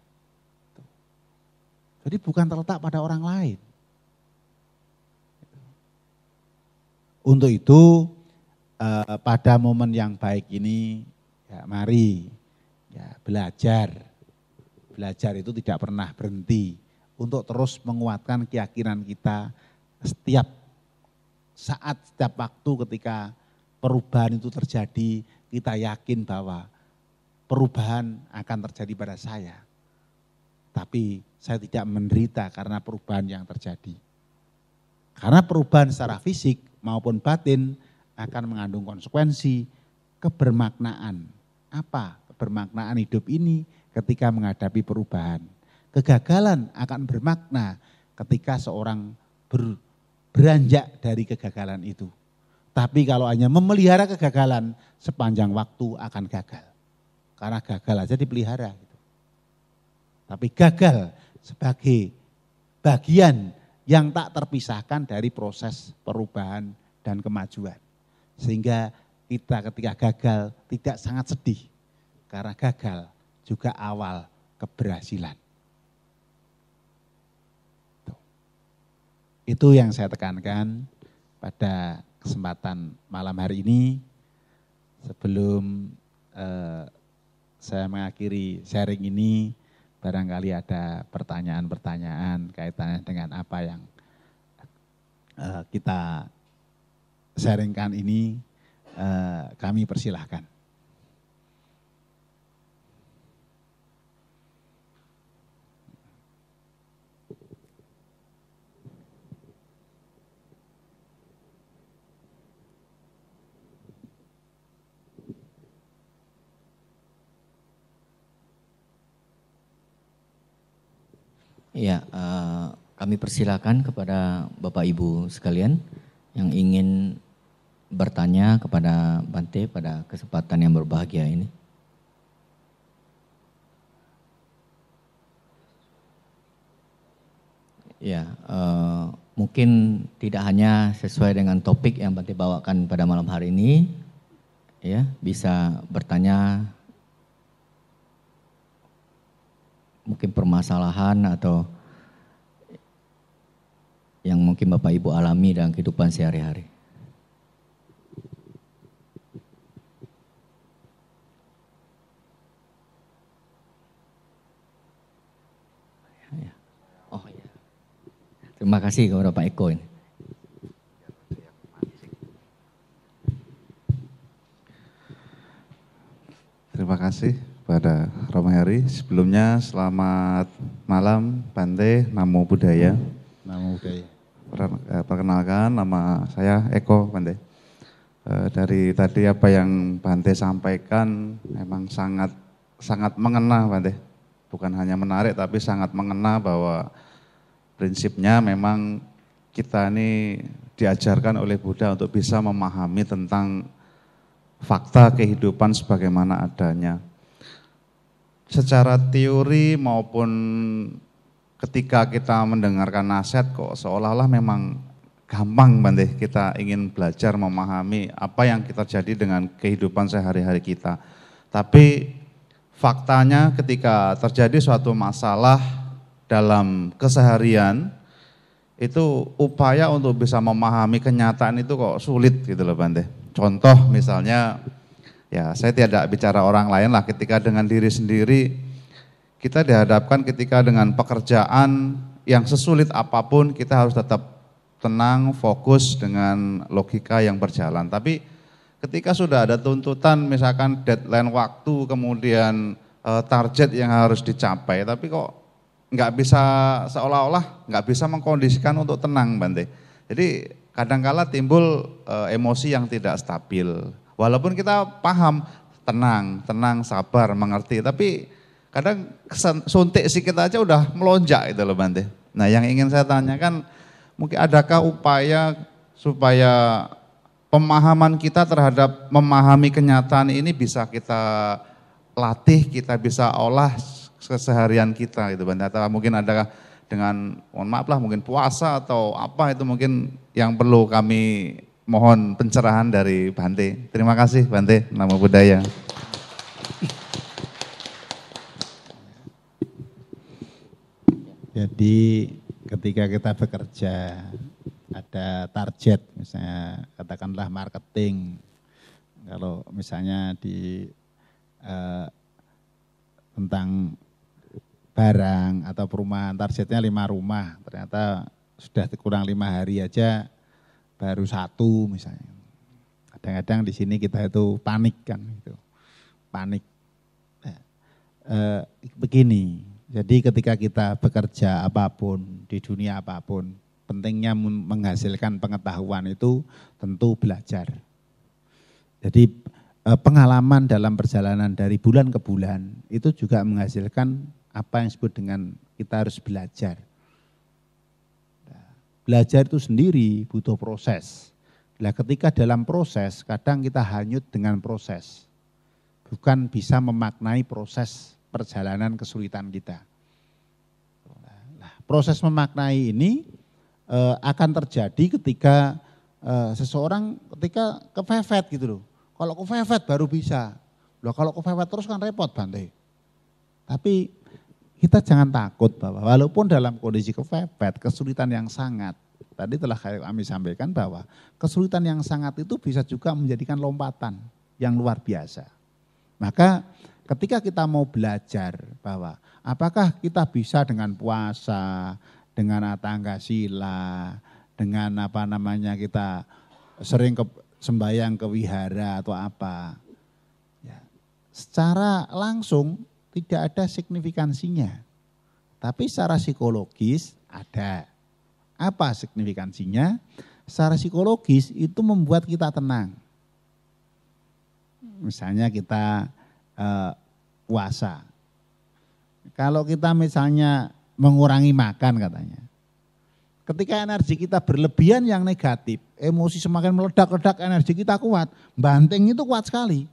Jadi bukan terletak pada orang lain. Untuk itu eh, pada momen yang baik ini, ya mari ya belajar. Belajar itu tidak pernah berhenti untuk terus menguatkan keyakinan kita setiap saat, setiap waktu ketika perubahan itu terjadi, kita yakin bahwa perubahan akan terjadi pada saya. Tapi saya tidak menderita karena perubahan yang terjadi. Karena perubahan secara fisik maupun batin akan mengandung konsekuensi kebermaknaan. Apa kebermaknaan hidup ini ketika menghadapi perubahan? Kegagalan akan bermakna ketika seorang ber beranjak dari kegagalan itu. Tapi kalau hanya memelihara kegagalan, sepanjang waktu akan gagal. Karena gagal aja dipelihara. Gitu. Tapi gagal sebagai bagian yang tak terpisahkan dari proses perubahan dan kemajuan. Sehingga kita ketika gagal tidak sangat sedih. Karena gagal juga awal keberhasilan. Itu yang saya tekankan pada kesempatan malam hari ini sebelum eh, saya mengakhiri sharing ini barangkali ada pertanyaan-pertanyaan kaitannya dengan apa yang eh, kita sharingkan ini eh, kami persilahkan. Ya uh, kami persilakan kepada Bapak Ibu sekalian yang ingin bertanya kepada Bante pada kesempatan yang berbahagia ini. Ya, uh, mungkin tidak hanya sesuai dengan topik yang Bante bawakan pada malam hari ini, ya bisa bertanya mungkin permasalahan atau yang mungkin Bapak Ibu alami dalam kehidupan sehari-hari? Oh ya. Terima kasih kepada Pak Eko ini. Terima kasih pada Romo Heri. Sebelumnya selamat malam Bante, Namo budaya. Namo budaya. Eh, perkenalkan nama saya Eko Bante. Eh, dari tadi apa yang Bante sampaikan memang sangat sangat mengena Bante. Bukan hanya menarik tapi sangat mengena bahwa prinsipnya memang kita ini diajarkan oleh Buddha untuk bisa memahami tentang fakta kehidupan sebagaimana adanya secara teori maupun ketika kita mendengarkan nasihat kok seolah-olah memang gampang Bante kita ingin belajar memahami apa yang kita jadi dengan kehidupan sehari-hari kita. Tapi faktanya ketika terjadi suatu masalah dalam keseharian itu upaya untuk bisa memahami kenyataan itu kok sulit gitu loh Bante. Contoh misalnya Ya, saya tidak bicara orang lain lah ketika dengan diri sendiri kita dihadapkan ketika dengan pekerjaan yang sesulit apapun kita harus tetap tenang, fokus dengan logika yang berjalan. Tapi ketika sudah ada tuntutan misalkan deadline waktu kemudian eh, target yang harus dicapai, tapi kok nggak bisa seolah-olah nggak bisa mengkondisikan untuk tenang Bante. Jadi kadangkala timbul e, emosi yang tidak stabil Walaupun kita paham, tenang, tenang, sabar, mengerti. Tapi kadang kesan, suntik sedikit aja udah melonjak itu loh Bante. Nah yang ingin saya tanyakan, mungkin adakah upaya supaya pemahaman kita terhadap memahami kenyataan ini bisa kita latih, kita bisa olah keseharian kita gitu Bante. Atau mungkin adakah dengan mohon maaf lah mungkin puasa atau apa itu mungkin yang perlu kami mohon pencerahan dari Bante. Terima kasih Bante, nama budaya. Jadi ketika kita bekerja ada target misalnya katakanlah marketing. Kalau misalnya di eh, tentang barang atau perumahan targetnya lima rumah ternyata sudah kurang lima hari aja baru satu misalnya. Kadang-kadang di sini kita itu panik kan itu Panik. Nah, eh, begini, jadi ketika kita bekerja apapun, di dunia apapun, pentingnya menghasilkan pengetahuan itu tentu belajar. Jadi eh, pengalaman dalam perjalanan dari bulan ke bulan itu juga menghasilkan apa yang disebut dengan kita harus belajar. Belajar itu sendiri butuh proses. Nah, ketika dalam proses, kadang kita hanyut dengan proses. Bukan bisa memaknai proses perjalanan kesulitan kita. Nah, proses memaknai ini e, akan terjadi ketika e, seseorang ketika kefevet gitu loh. Kalau kefevet baru bisa. Loh kalau kefevet terus kan repot bantai. Tapi kita jangan takut bahwa walaupun dalam kondisi kepepet, kesulitan yang sangat. Tadi telah kami sampaikan bahwa kesulitan yang sangat itu bisa juga menjadikan lompatan yang luar biasa. Maka ketika kita mau belajar bahwa apakah kita bisa dengan puasa, dengan atangga sila, dengan apa namanya kita sering ke, sembayang ke wihara atau apa. Ya, secara langsung tidak ada signifikansinya. Tapi secara psikologis ada. Apa signifikansinya? Secara psikologis itu membuat kita tenang. Misalnya kita eh, puasa. Kalau kita misalnya mengurangi makan katanya. Ketika energi kita berlebihan yang negatif, emosi semakin meledak-ledak, energi kita kuat. Banting itu kuat sekali.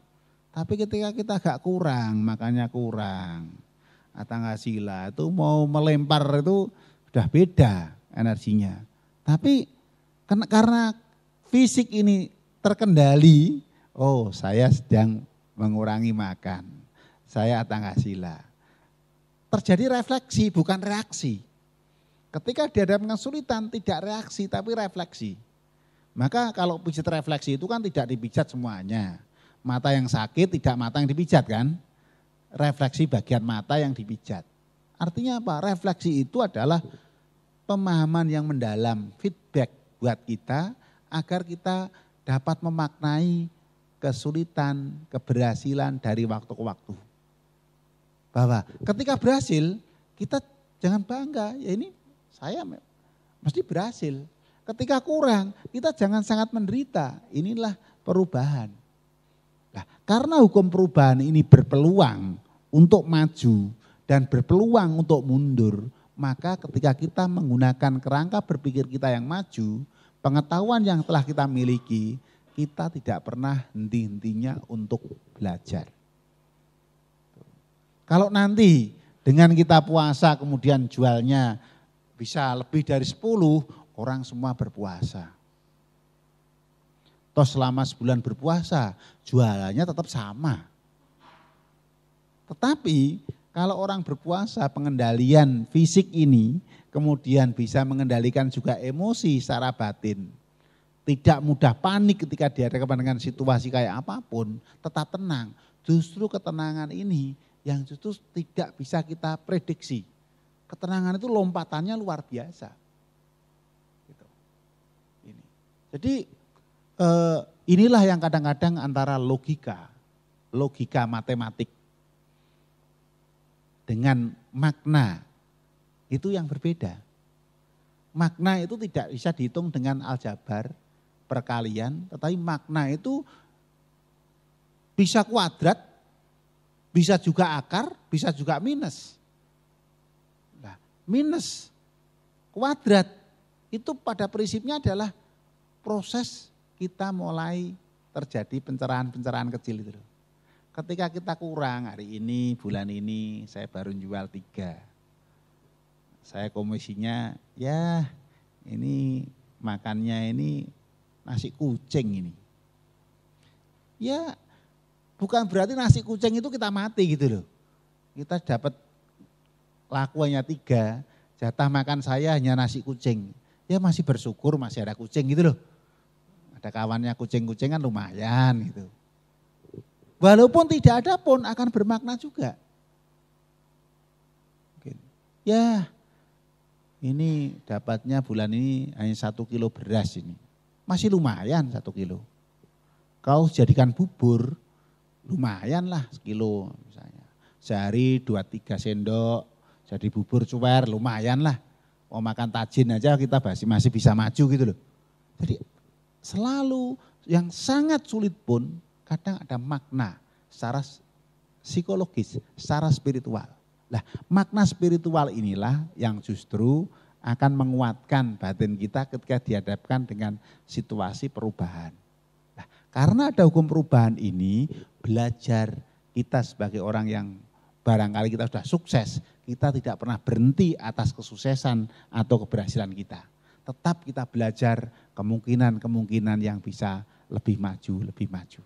Tapi ketika kita agak kurang, makanya kurang. atau nggak sila, itu mau melempar itu sudah beda energinya. Tapi karena fisik ini terkendali, oh saya sedang mengurangi makan. Saya atau nggak sila, Terjadi refleksi bukan reaksi. Ketika dihadapkan kesulitan tidak reaksi tapi refleksi. Maka kalau pijat refleksi itu kan tidak dipijat semuanya Mata yang sakit tidak mata yang dipijat kan? Refleksi bagian mata yang dipijat. Artinya apa? Refleksi itu adalah pemahaman yang mendalam, feedback buat kita agar kita dapat memaknai kesulitan, keberhasilan dari waktu ke waktu. Bahwa ketika berhasil, kita jangan bangga, ya ini saya mesti berhasil. Ketika kurang, kita jangan sangat menderita. Inilah perubahan. Karena hukum perubahan ini berpeluang untuk maju dan berpeluang untuk mundur, maka ketika kita menggunakan kerangka berpikir kita yang maju, pengetahuan yang telah kita miliki, kita tidak pernah henti-hentinya untuk belajar. Kalau nanti dengan kita puasa kemudian jualnya bisa lebih dari 10, orang semua berpuasa. Toh selama sebulan berpuasa, jualannya tetap sama. Tetapi kalau orang berpuasa pengendalian fisik ini kemudian bisa mengendalikan juga emosi secara batin. Tidak mudah panik ketika dihadapkan dengan situasi kayak apapun, tetap tenang. Justru ketenangan ini yang justru tidak bisa kita prediksi. Ketenangan itu lompatannya luar biasa. Gitu. Jadi Eh, inilah yang kadang-kadang antara logika, logika matematik dengan makna itu yang berbeda. Makna itu tidak bisa dihitung dengan aljabar, perkalian, tetapi makna itu bisa kuadrat, bisa juga akar, bisa juga minus. Nah, minus, kuadrat itu pada prinsipnya adalah proses kita mulai terjadi pencerahan-pencerahan kecil itu loh. Ketika kita kurang hari ini, bulan ini saya baru jual tiga. Saya komisinya ya ini makannya ini nasi kucing ini. Ya bukan berarti nasi kucing itu kita mati gitu loh. Kita dapat lakuannya tiga, jatah makan saya hanya nasi kucing. Ya masih bersyukur masih ada kucing gitu loh. Ada kawannya kucing kucingan lumayan gitu. Walaupun tidak ada pun akan bermakna juga. Ya, ini dapatnya bulan ini hanya satu kilo beras ini. Masih lumayan satu kilo. Kau jadikan bubur, lumayan lah sekilo misalnya. Sehari dua tiga sendok, jadi bubur cuwer lumayan lah. Mau makan tajin aja kita masih, masih bisa maju gitu loh. Jadi selalu yang sangat sulit pun kadang ada makna secara psikologis, secara spiritual. Nah, makna spiritual inilah yang justru akan menguatkan batin kita ketika dihadapkan dengan situasi perubahan. Nah, karena ada hukum perubahan ini, belajar kita sebagai orang yang barangkali kita sudah sukses, kita tidak pernah berhenti atas kesuksesan atau keberhasilan kita tetap kita belajar kemungkinan-kemungkinan yang bisa lebih maju, lebih maju.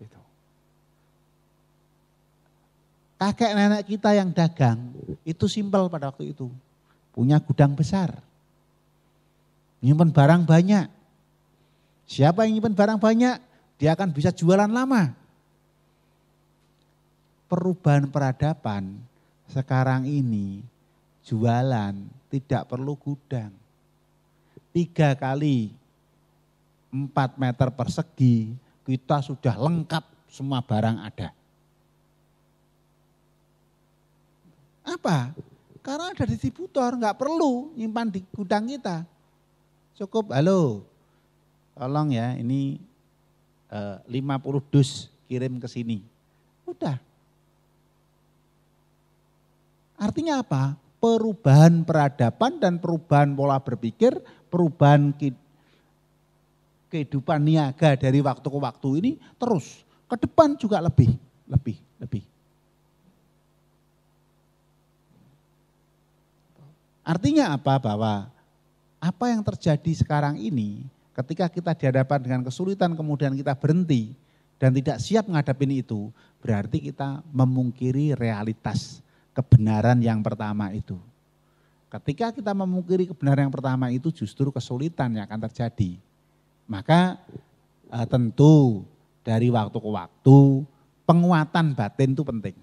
Itu. Kakek nenek kita yang dagang itu simpel pada waktu itu. Punya gudang besar. Nyimpen barang banyak. Siapa yang nyimpen barang banyak, dia akan bisa jualan lama. Perubahan peradaban sekarang ini jualan, tidak perlu gudang. Tiga kali empat meter persegi kita sudah lengkap semua barang ada. Apa? Karena ada distributor, nggak perlu nyimpan di gudang kita. Cukup, halo, tolong ya ini eh, lima 50 dus kirim ke sini. Udah. Artinya apa? perubahan peradaban dan perubahan pola berpikir, perubahan kehidupan niaga dari waktu ke waktu ini terus ke depan juga lebih, lebih, lebih. Artinya apa? Bahwa apa yang terjadi sekarang ini ketika kita dihadapkan dengan kesulitan kemudian kita berhenti dan tidak siap menghadapi itu, berarti kita memungkiri realitas kebenaran yang pertama itu. Ketika kita memungkiri kebenaran yang pertama itu justru kesulitan yang akan terjadi. Maka eh, tentu dari waktu ke waktu penguatan batin itu penting.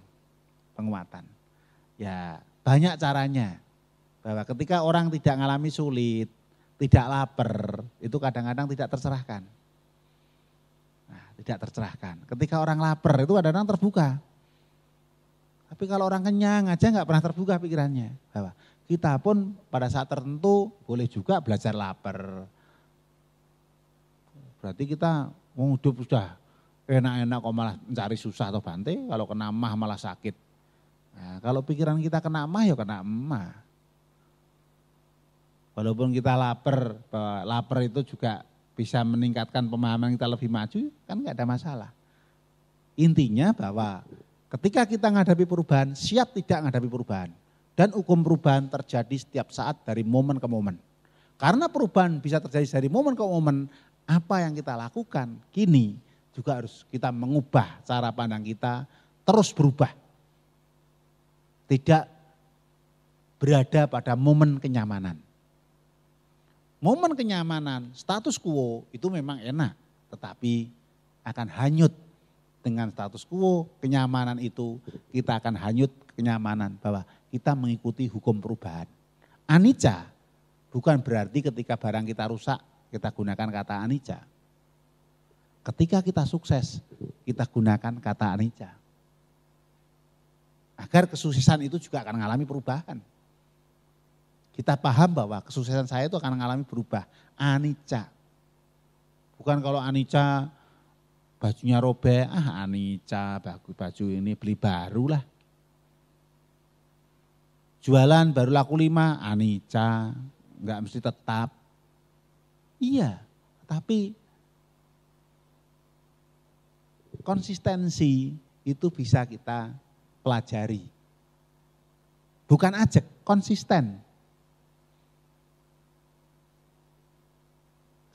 Penguatan. Ya banyak caranya. Bahwa ketika orang tidak mengalami sulit, tidak lapar, itu kadang-kadang tidak tercerahkan. Nah, tidak tercerahkan. Ketika orang lapar itu kadang-kadang terbuka. Tapi kalau orang kenyang aja nggak pernah terbuka pikirannya. Bahwa kita pun pada saat tertentu boleh juga belajar lapar. Berarti kita mau hidup sudah enak-enak kok malah mencari susah atau bantai Kalau kena mah malah sakit. Nah, kalau pikiran kita kena mah ya kena emah. Walaupun kita lapar, lapar itu juga bisa meningkatkan pemahaman kita lebih maju, kan nggak ada masalah. Intinya bahwa Ketika kita menghadapi perubahan, siap tidak menghadapi perubahan. Dan hukum perubahan terjadi setiap saat dari momen ke momen. Karena perubahan bisa terjadi dari momen ke momen, apa yang kita lakukan kini juga harus kita mengubah cara pandang kita terus berubah. Tidak berada pada momen kenyamanan. Momen kenyamanan, status quo itu memang enak, tetapi akan hanyut dengan status quo, kenyamanan itu kita akan hanyut kenyamanan bahwa kita mengikuti hukum perubahan. anica bukan berarti ketika barang kita rusak kita gunakan kata anica Ketika kita sukses, kita gunakan kata anica Agar kesuksesan itu juga akan mengalami perubahan. Kita paham bahwa kesuksesan saya itu akan mengalami berubah. anica Bukan kalau anica bajunya robek, ah Anica, bagus baju ini beli baru lah. Jualan baru laku lima, Anica, nggak mesti tetap. Iya, tapi konsistensi itu bisa kita pelajari. Bukan ajak, konsisten.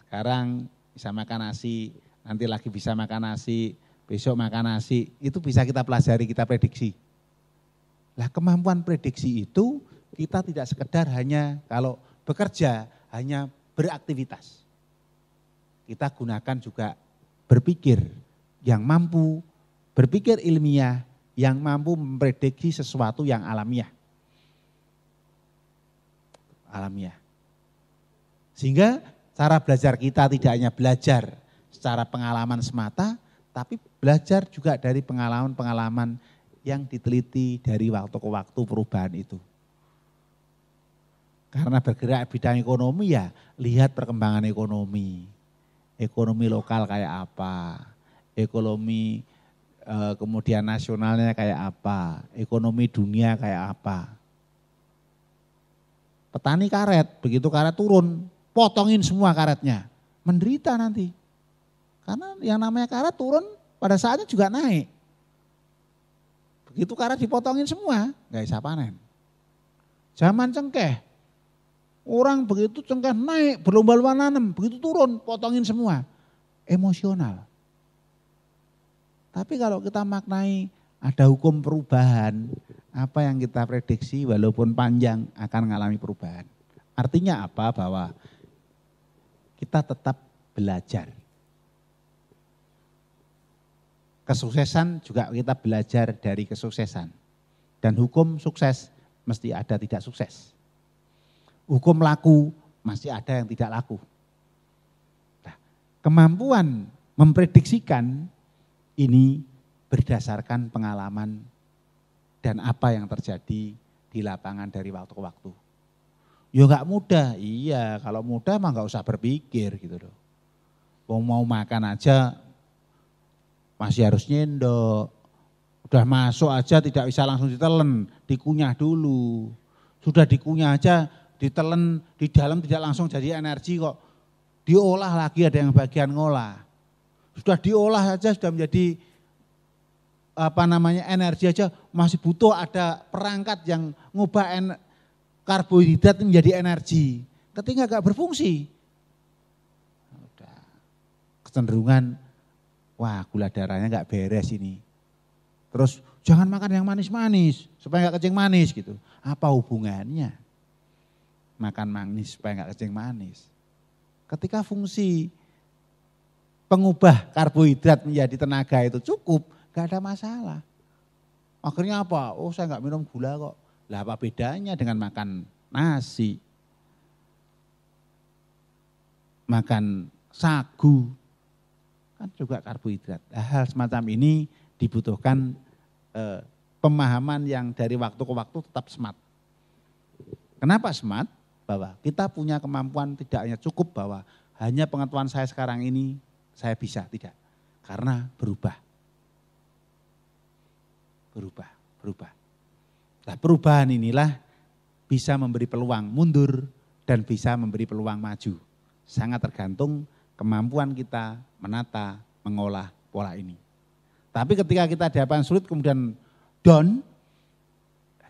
Sekarang bisa makan nasi nanti lagi bisa makan nasi, besok makan nasi, itu bisa kita pelajari, kita prediksi. Lah kemampuan prediksi itu kita tidak sekedar hanya kalau bekerja, hanya beraktivitas. Kita gunakan juga berpikir yang mampu, berpikir ilmiah, yang mampu memprediksi sesuatu yang alamiah. Alamiah. Sehingga cara belajar kita tidak hanya belajar, secara pengalaman semata, tapi belajar juga dari pengalaman-pengalaman yang diteliti dari waktu ke waktu perubahan itu. Karena bergerak bidang ekonomi ya, lihat perkembangan ekonomi. Ekonomi lokal kayak apa, ekonomi eh, kemudian nasionalnya kayak apa, ekonomi dunia kayak apa. Petani karet, begitu karet turun, potongin semua karetnya. Menderita nanti karena yang namanya karat turun pada saatnya juga naik. Begitu karat dipotongin semua, nggak bisa panen. Zaman cengkeh, orang begitu cengkeh naik, berlomba-lomba nanam, begitu turun, potongin semua. Emosional. Tapi kalau kita maknai ada hukum perubahan, apa yang kita prediksi walaupun panjang akan mengalami perubahan. Artinya apa? Bahwa kita tetap belajar kesuksesan juga kita belajar dari kesuksesan. Dan hukum sukses mesti ada tidak sukses. Hukum laku masih ada yang tidak laku. Nah, kemampuan memprediksikan ini berdasarkan pengalaman dan apa yang terjadi di lapangan dari waktu ke waktu. Ya enggak mudah, iya kalau mudah mah enggak usah berpikir gitu loh. Mau mau makan aja masih harus nyendok. Udah masuk aja tidak bisa langsung ditelen, dikunyah dulu. Sudah dikunyah aja ditelen di dalam tidak langsung jadi energi kok. Diolah lagi ada yang bagian ngolah. Sudah diolah aja sudah menjadi apa namanya energi aja masih butuh ada perangkat yang ngubah en, karbohidrat menjadi energi. Ketika gak berfungsi, kecenderungan wah gula darahnya nggak beres ini. Terus jangan makan yang manis-manis supaya nggak kencing manis gitu. Apa hubungannya? Makan manis supaya nggak kencing manis. Ketika fungsi pengubah karbohidrat menjadi tenaga itu cukup, nggak ada masalah. Akhirnya apa? Oh saya nggak minum gula kok. Lah apa bedanya dengan makan nasi? Makan sagu, kan juga karbohidrat. Hal semacam ini dibutuhkan eh, pemahaman yang dari waktu ke waktu tetap smart. Kenapa smart? Bahwa kita punya kemampuan tidak hanya cukup bahwa hanya pengetahuan saya sekarang ini saya bisa, tidak. Karena berubah. Berubah, berubah. Nah perubahan inilah bisa memberi peluang mundur dan bisa memberi peluang maju. Sangat tergantung kemampuan kita menata, mengolah pola ini. Tapi ketika kita dihadapkan hadapan sulit kemudian down,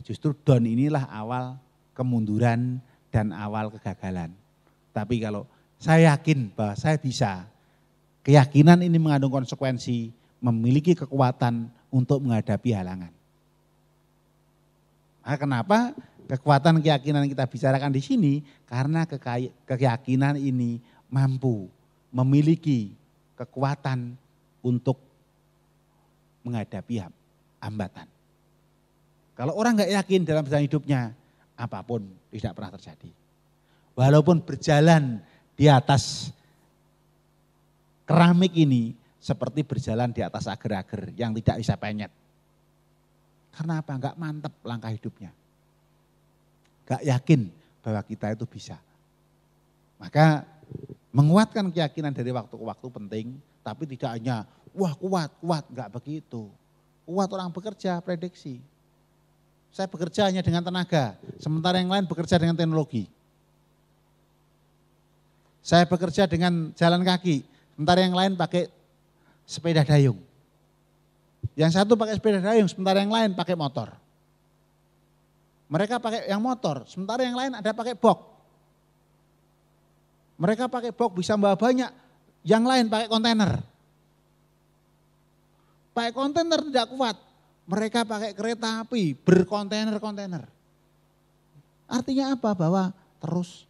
justru down inilah awal kemunduran dan awal kegagalan. Tapi kalau saya yakin bahwa saya bisa, keyakinan ini mengandung konsekuensi, memiliki kekuatan untuk menghadapi halangan. Nah, kenapa kekuatan keyakinan kita bicarakan di sini? Karena keyakinan ini mampu memiliki kekuatan untuk menghadapi hambatan. Kalau orang nggak yakin dalam perjalanan hidupnya, apapun tidak pernah terjadi. Walaupun berjalan di atas keramik ini seperti berjalan di atas agar-agar yang tidak bisa penyet. Karena apa? Enggak mantap langkah hidupnya. Enggak yakin bahwa kita itu bisa. Maka Menguatkan keyakinan dari waktu ke waktu penting, tapi tidak hanya wah kuat, kuat, enggak begitu. Kuat orang bekerja, prediksi. Saya bekerja hanya dengan tenaga, sementara yang lain bekerja dengan teknologi. Saya bekerja dengan jalan kaki, sementara yang lain pakai sepeda dayung. Yang satu pakai sepeda dayung, sementara yang lain pakai motor. Mereka pakai yang motor, sementara yang lain ada pakai box. Mereka pakai box bisa bawa banyak, yang lain pakai kontainer. Pakai kontainer tidak kuat. Mereka pakai kereta api berkontainer-kontainer. Artinya apa? Bahwa terus.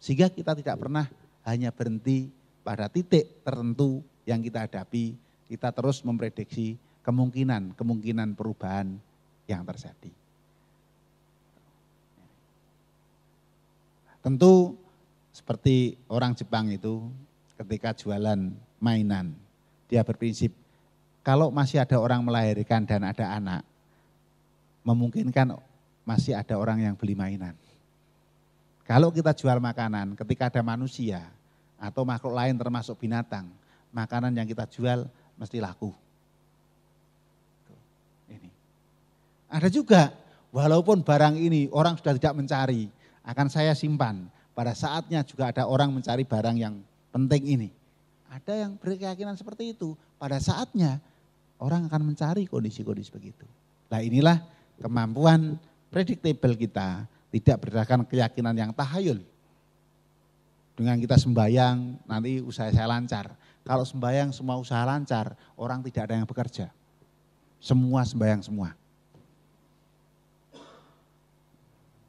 Sehingga kita tidak pernah hanya berhenti pada titik tertentu yang kita hadapi. Kita terus memprediksi kemungkinan-kemungkinan perubahan yang terjadi. Tentu seperti orang Jepang itu ketika jualan mainan, dia berprinsip kalau masih ada orang melahirkan dan ada anak, memungkinkan masih ada orang yang beli mainan. Kalau kita jual makanan, ketika ada manusia atau makhluk lain termasuk binatang, makanan yang kita jual mesti laku. Ini. Ada juga, walaupun barang ini orang sudah tidak mencari, akan saya simpan. Pada saatnya juga ada orang mencari barang yang penting ini. Ada yang berkeyakinan seperti itu. Pada saatnya orang akan mencari kondisi-kondisi begitu. Nah inilah kemampuan predictable kita tidak berdasarkan keyakinan yang tahayul. Dengan kita sembahyang nanti usaha saya lancar. Kalau sembahyang semua usaha lancar, orang tidak ada yang bekerja. Semua sembahyang semua.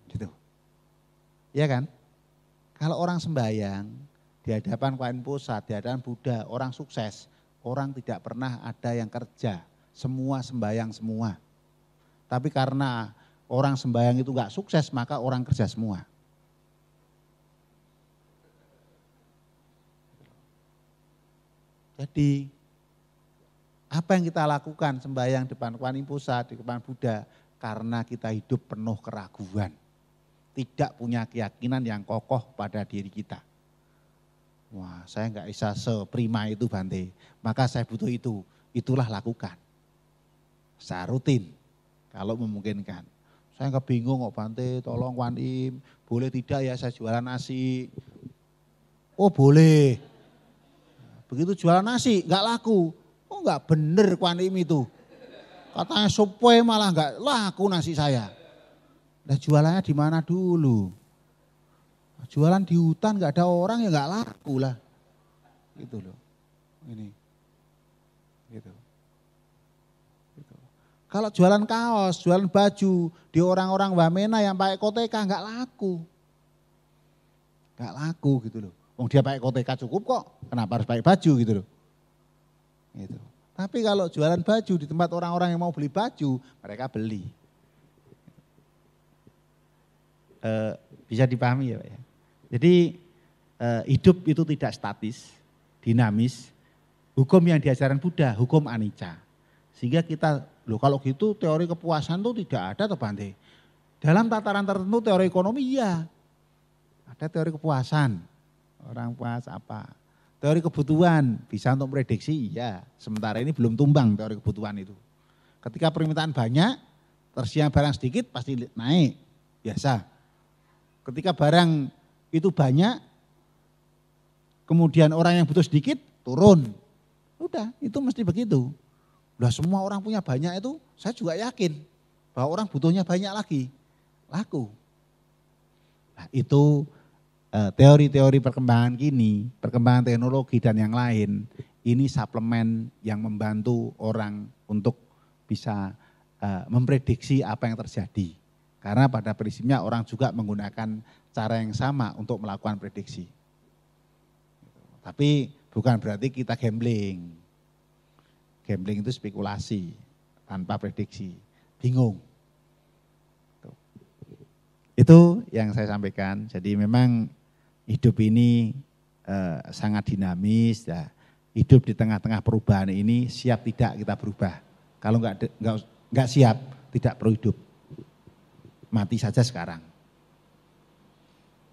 Gitu. Iya kan? Kalau orang sembahyang di hadapan kain pusat, di hadapan Buddha, orang sukses, orang tidak pernah ada yang kerja, semua sembahyang semua. Tapi karena orang sembahyang itu nggak sukses, maka orang kerja semua. Jadi apa yang kita lakukan sembahyang depan Kuan Pusat, di depan Buddha, karena kita hidup penuh keraguan tidak punya keyakinan yang kokoh pada diri kita. Wah, saya nggak bisa seprima itu Bante. Maka saya butuh itu. Itulah lakukan. Saya rutin kalau memungkinkan. Saya nggak bingung kok Bante, tolong Wan Im, boleh tidak ya saya jualan nasi? Oh boleh. Begitu jualan nasi nggak laku. Oh nggak bener Wan Im itu. Katanya supaya malah nggak laku nasi saya. Nah jualannya di mana dulu? Jualan di hutan nggak ada orang ya nggak laku lah. Gitu loh. Ini. Gitu. gitu. Kalau jualan kaos, jualan baju di orang-orang Wamena yang pakai koteka nggak laku. Nggak laku gitu loh. Wong oh, dia pakai koteka cukup kok, kenapa harus pakai baju gitu loh. Gitu. Tapi kalau jualan baju di tempat orang-orang yang mau beli baju, mereka beli. Eh, bisa dipahami ya Pak ya. Jadi eh, hidup itu tidak statis, dinamis. Hukum yang diajaran Buddha, hukum anicca. Sehingga kita, loh kalau gitu teori kepuasan itu tidak ada atau Bante. Dalam tataran tertentu teori ekonomi iya. Ada teori kepuasan. Orang puas apa? Teori kebutuhan bisa untuk prediksi iya. Sementara ini belum tumbang teori kebutuhan itu. Ketika permintaan banyak, tersedia barang sedikit pasti naik. Biasa. Ketika barang itu banyak, kemudian orang yang butuh sedikit turun. Udah, itu mesti begitu. Udah semua orang punya banyak itu, saya juga yakin bahwa orang butuhnya banyak lagi. Laku. Nah, itu eh, teori-teori perkembangan kini, perkembangan teknologi dan yang lain, ini suplemen yang membantu orang untuk bisa eh, memprediksi apa yang terjadi. Karena pada prinsipnya orang juga menggunakan cara yang sama untuk melakukan prediksi. Tapi bukan berarti kita gambling. Gambling itu spekulasi tanpa prediksi. Bingung. Itu yang saya sampaikan. Jadi memang hidup ini eh, sangat dinamis. Ya. Hidup di tengah-tengah perubahan ini siap tidak kita berubah. Kalau nggak nggak siap tidak perlu hidup mati saja sekarang.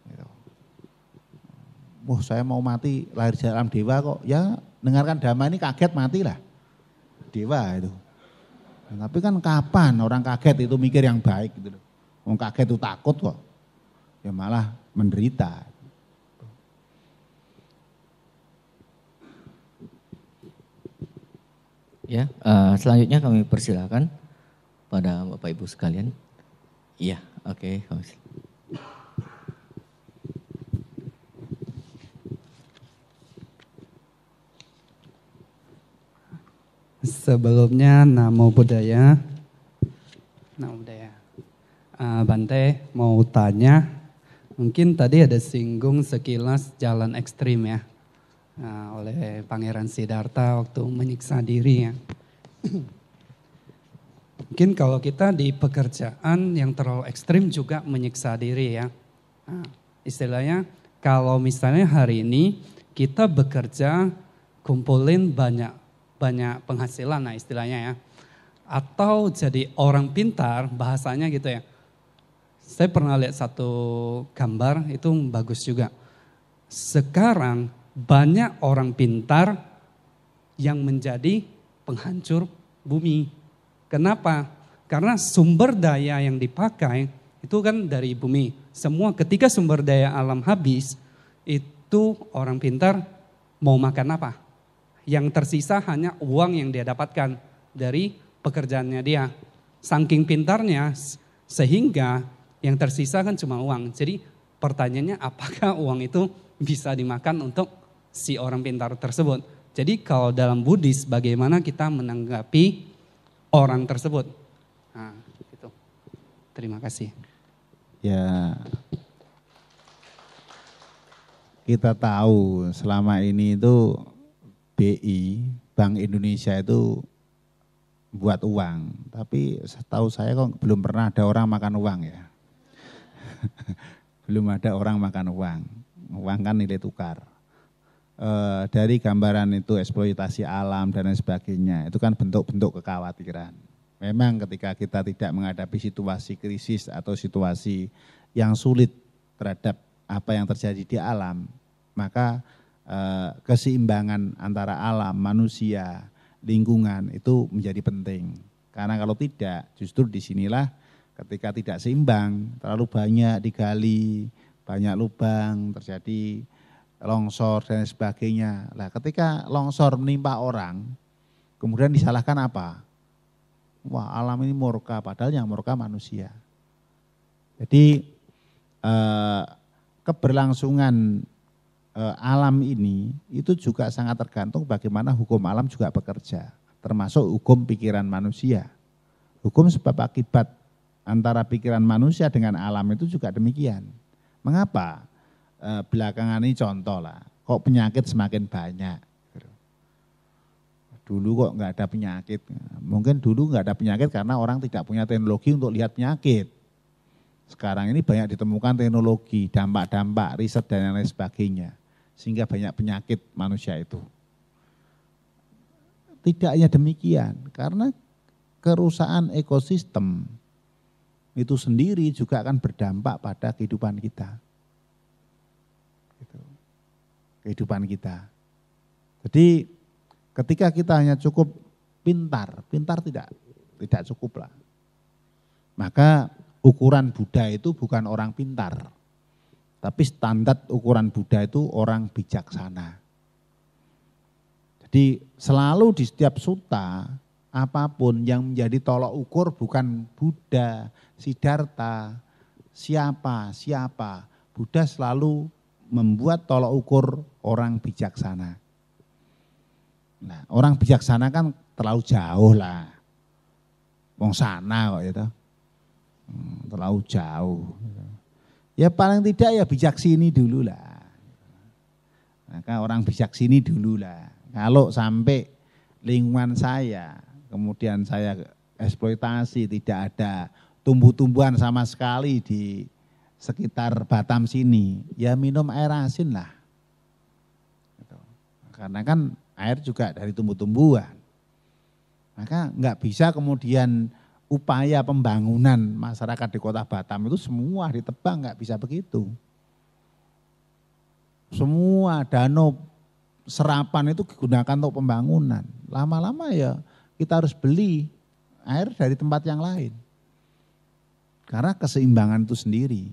Gitu. Wah saya mau mati lahir dalam dewa kok. Ya dengarkan dhamma ini kaget mati lah. Dewa itu. Nah, tapi kan kapan orang kaget itu mikir yang baik gitu loh. Orang kaget itu takut kok. Ya malah menderita. Ya, uh, selanjutnya kami persilahkan pada Bapak Ibu sekalian. Iya, oke. Okay. Sebelumnya Namo Buddhaya. Namo Buddhaya. Uh, Bante mau tanya, mungkin tadi ada singgung sekilas jalan ekstrim ya uh, oleh Pangeran Siddhartha waktu menyiksa diri ya. Mungkin kalau kita di pekerjaan yang terlalu ekstrim juga menyiksa diri ya. Nah, istilahnya kalau misalnya hari ini kita bekerja kumpulin banyak banyak penghasilan nah istilahnya ya. Atau jadi orang pintar bahasanya gitu ya. Saya pernah lihat satu gambar itu bagus juga. Sekarang banyak orang pintar yang menjadi penghancur bumi. Kenapa? Karena sumber daya yang dipakai itu kan dari bumi. Semua ketika sumber daya alam habis, itu orang pintar mau makan apa? Yang tersisa hanya uang yang dia dapatkan dari pekerjaannya dia. Saking pintarnya sehingga yang tersisa kan cuma uang. Jadi pertanyaannya apakah uang itu bisa dimakan untuk si orang pintar tersebut? Jadi kalau dalam Buddhis bagaimana kita menanggapi orang tersebut. Nah, gitu. Terima kasih. Ya. Kita tahu selama ini itu BI, Bank Indonesia itu buat uang, tapi setahu saya kok belum pernah ada orang makan uang ya. belum ada orang makan uang. Uang kan nilai tukar eh, dari gambaran itu eksploitasi alam dan lain sebagainya. Itu kan bentuk-bentuk kekhawatiran. Memang ketika kita tidak menghadapi situasi krisis atau situasi yang sulit terhadap apa yang terjadi di alam, maka eh, keseimbangan antara alam, manusia, lingkungan itu menjadi penting. Karena kalau tidak, justru disinilah ketika tidak seimbang, terlalu banyak digali, banyak lubang, terjadi longsor dan sebagainya. Nah, ketika longsor menimpa orang, kemudian disalahkan apa? Wah, alam ini murka, padahal yang murka manusia. Jadi eh, keberlangsungan eh, alam ini itu juga sangat tergantung bagaimana hukum alam juga bekerja, termasuk hukum pikiran manusia. Hukum sebab akibat antara pikiran manusia dengan alam itu juga demikian. Mengapa? Eh, belakangan ini contoh lah, kok penyakit semakin banyak. Dulu kok nggak ada penyakit, mungkin dulu nggak ada penyakit karena orang tidak punya teknologi untuk lihat penyakit. Sekarang ini banyak ditemukan teknologi, dampak-dampak, riset dan lain sebagainya. Sehingga banyak penyakit manusia itu. Tidak hanya demikian, karena kerusakan ekosistem itu sendiri juga akan berdampak pada kehidupan kita kehidupan kita. Jadi ketika kita hanya cukup pintar, pintar tidak tidak cukup lah. Maka ukuran Buddha itu bukan orang pintar, tapi standar ukuran Buddha itu orang bijaksana. Jadi selalu di setiap suta apapun yang menjadi tolok ukur bukan Buddha, Siddhartha, siapa, siapa. Buddha selalu membuat tolok ukur orang bijaksana. Nah, orang bijaksana kan terlalu jauh lah. Wong sana kok itu. Ya hmm, terlalu jauh. Ya paling tidak ya bijak sini dulu lah. Maka orang bijak sini dulu lah. Kalau sampai lingkungan saya, kemudian saya eksploitasi, tidak ada tumbuh-tumbuhan sama sekali di sekitar Batam sini, ya minum air asin lah. Gitu. Karena kan air juga dari tumbuh-tumbuhan. Maka nggak bisa kemudian upaya pembangunan masyarakat di kota Batam itu semua ditebang, nggak bisa begitu. Semua danau serapan itu digunakan untuk pembangunan. Lama-lama ya kita harus beli air dari tempat yang lain. Karena keseimbangan itu sendiri.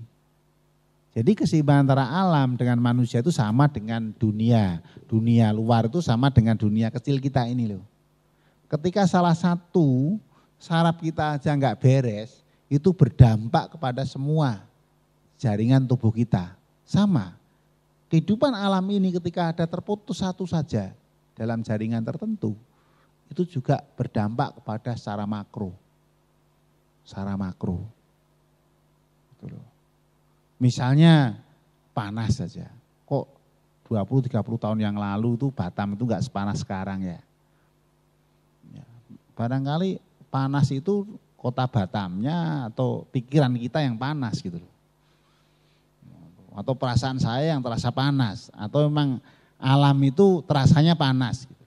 Jadi keseimbangan antara alam dengan manusia itu sama dengan dunia. Dunia luar itu sama dengan dunia kecil kita ini loh. Ketika salah satu sarap kita aja nggak beres, itu berdampak kepada semua jaringan tubuh kita. Sama. Kehidupan alam ini ketika ada terputus satu saja dalam jaringan tertentu, itu juga berdampak kepada secara makro. Secara makro. itu loh. Misalnya panas saja. Kok 20-30 tahun yang lalu itu Batam itu nggak sepanas sekarang ya? ya. Barangkali panas itu kota Batamnya atau pikiran kita yang panas gitu loh. Atau perasaan saya yang terasa panas. Atau memang alam itu terasanya panas. Gitu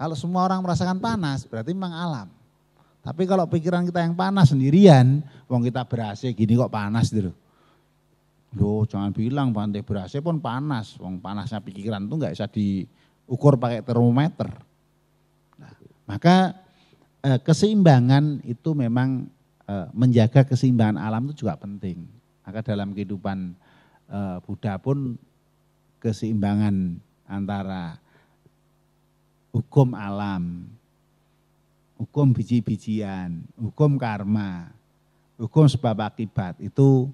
Kalau semua orang merasakan panas berarti memang alam. Tapi kalau pikiran kita yang panas sendirian, wong kita berasa gini kok panas gitu. Loh jangan bilang pantai berasa pun panas, wong panasnya pikiran tuh nggak bisa diukur pakai termometer. Nah, maka eh, keseimbangan itu memang eh, menjaga keseimbangan alam itu juga penting. Maka dalam kehidupan eh, Buddha pun keseimbangan antara hukum alam, hukum biji-bijian, hukum karma, hukum sebab akibat itu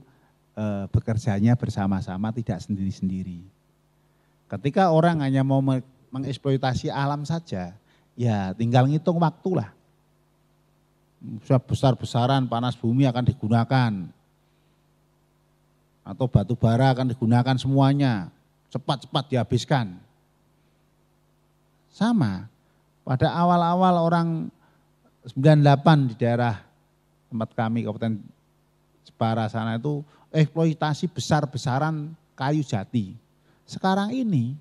e, bekerjanya bersama-sama tidak sendiri-sendiri. Ketika orang hanya mau mengeksploitasi alam saja, ya tinggal ngitung waktulah. Besar-besaran panas bumi akan digunakan, atau batu bara akan digunakan semuanya, cepat-cepat dihabiskan. Sama, pada awal-awal orang 98 di daerah tempat kami Kabupaten Jepara sana itu eksploitasi besar-besaran kayu jati. Sekarang ini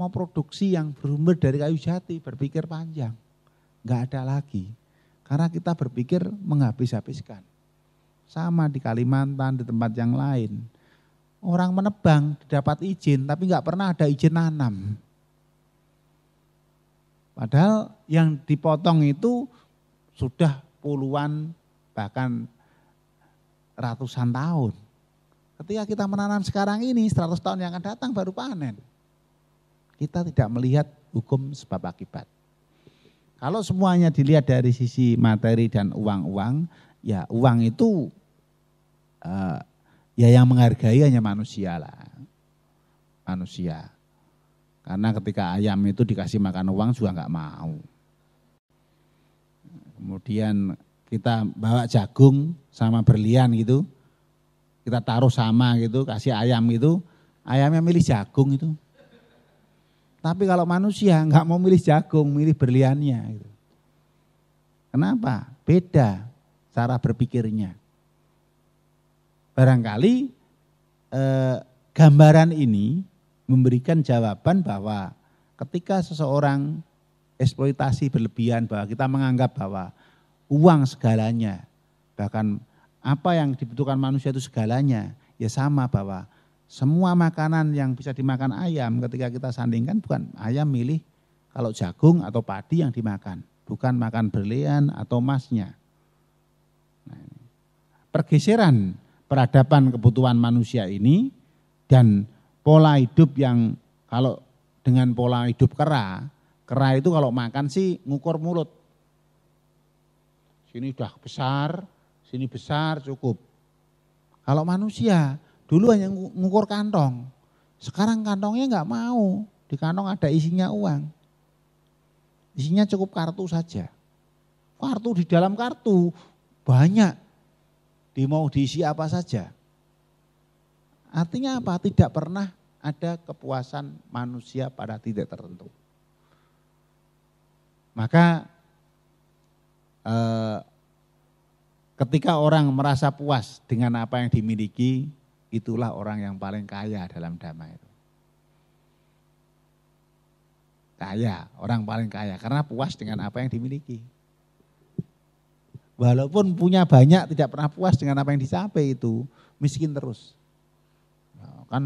mau produksi yang berumur dari kayu jati berpikir panjang. Enggak ada lagi. Karena kita berpikir menghabis-habiskan. Sama di Kalimantan, di tempat yang lain. Orang menebang dapat izin, tapi enggak pernah ada izin nanam. Padahal yang dipotong itu sudah puluhan bahkan ratusan tahun. Ketika kita menanam sekarang ini 100 tahun yang akan datang baru panen. Kita tidak melihat hukum sebab akibat. Kalau semuanya dilihat dari sisi materi dan uang-uang, ya uang itu uh, ya yang menghargai hanya manusia lah. Manusia. Karena ketika ayam itu dikasih makan uang juga nggak mau kemudian kita bawa jagung sama berlian gitu, kita taruh sama gitu, kasih ayam itu, ayamnya milih jagung itu. Tapi kalau manusia nggak mau milih jagung, milih berliannya. Gitu. Kenapa? Beda cara berpikirnya. Barangkali eh, gambaran ini memberikan jawaban bahwa ketika seseorang eksploitasi berlebihan bahwa kita menganggap bahwa uang segalanya bahkan apa yang dibutuhkan manusia itu segalanya ya sama bahwa semua makanan yang bisa dimakan ayam ketika kita sandingkan bukan ayam milih kalau jagung atau padi yang dimakan bukan makan berlian atau emasnya nah, pergeseran peradaban kebutuhan manusia ini dan pola hidup yang kalau dengan pola hidup kera Kera itu kalau makan sih ngukur mulut. Sini udah besar, sini besar cukup. Kalau manusia dulu hanya ngukur kantong. Sekarang kantongnya nggak mau. Di kantong ada isinya uang. Isinya cukup kartu saja. Kartu di dalam kartu banyak. Di mau diisi apa saja. Artinya apa? Tidak pernah ada kepuasan manusia pada titik tertentu. Maka eh, ketika orang merasa puas dengan apa yang dimiliki, itulah orang yang paling kaya dalam damai itu. Kaya, orang paling kaya karena puas dengan apa yang dimiliki. Walaupun punya banyak tidak pernah puas dengan apa yang dicapai itu, miskin terus. Nah, kan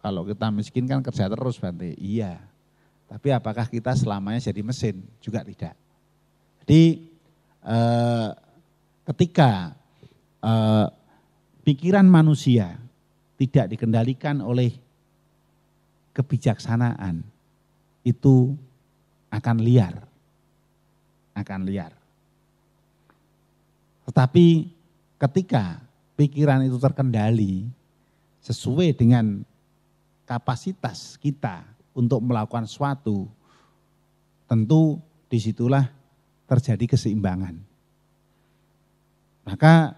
kalau kita miskin kan kerja terus Bante. Iya. Tapi apakah kita selamanya jadi mesin? Juga tidak. Jadi eh, ketika eh, pikiran manusia tidak dikendalikan oleh kebijaksanaan, itu akan liar. Akan liar. Tetapi ketika pikiran itu terkendali sesuai dengan kapasitas kita untuk melakukan suatu, tentu disitulah terjadi keseimbangan. Maka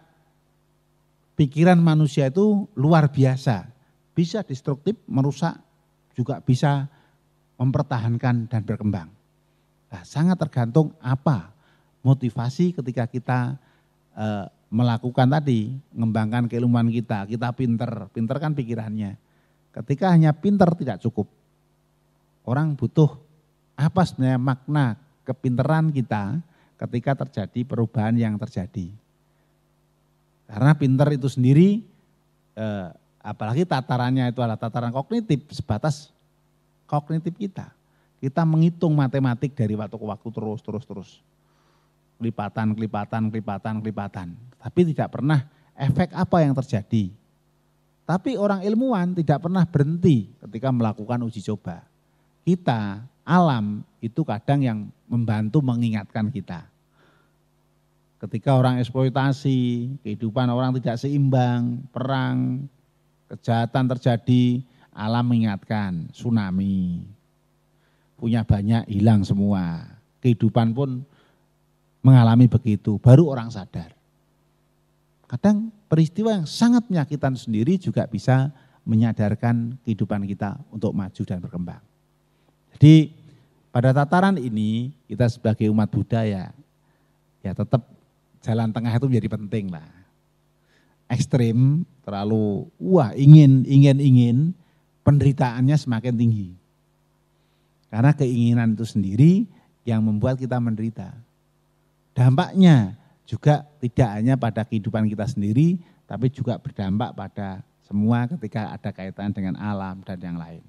pikiran manusia itu luar biasa, bisa destruktif, merusak, juga bisa mempertahankan dan berkembang. Nah, sangat tergantung apa motivasi ketika kita e, melakukan tadi, mengembangkan keilmuan kita, kita pinter, pinter kan pikirannya. Ketika hanya pinter tidak cukup, Orang butuh apa sebenarnya makna kepinteran kita ketika terjadi perubahan yang terjadi. Karena pinter itu sendiri, eh, apalagi tatarannya itu adalah tataran kognitif, sebatas kognitif kita. Kita menghitung matematik dari waktu ke waktu terus, terus, terus. Kelipatan, kelipatan, kelipatan, kelipatan. Tapi tidak pernah efek apa yang terjadi. Tapi orang ilmuwan tidak pernah berhenti ketika melakukan uji coba kita, alam itu kadang yang membantu mengingatkan kita. Ketika orang eksploitasi, kehidupan orang tidak seimbang, perang, kejahatan terjadi, alam mengingatkan, tsunami. Punya banyak hilang semua. Kehidupan pun mengalami begitu, baru orang sadar. Kadang peristiwa yang sangat menyakitkan sendiri juga bisa menyadarkan kehidupan kita untuk maju dan berkembang. Jadi pada tataran ini kita sebagai umat budaya ya tetap jalan tengah itu menjadi penting lah. Ekstrim terlalu wah ingin ingin ingin penderitaannya semakin tinggi. Karena keinginan itu sendiri yang membuat kita menderita. Dampaknya juga tidak hanya pada kehidupan kita sendiri, tapi juga berdampak pada semua ketika ada kaitan dengan alam dan yang lain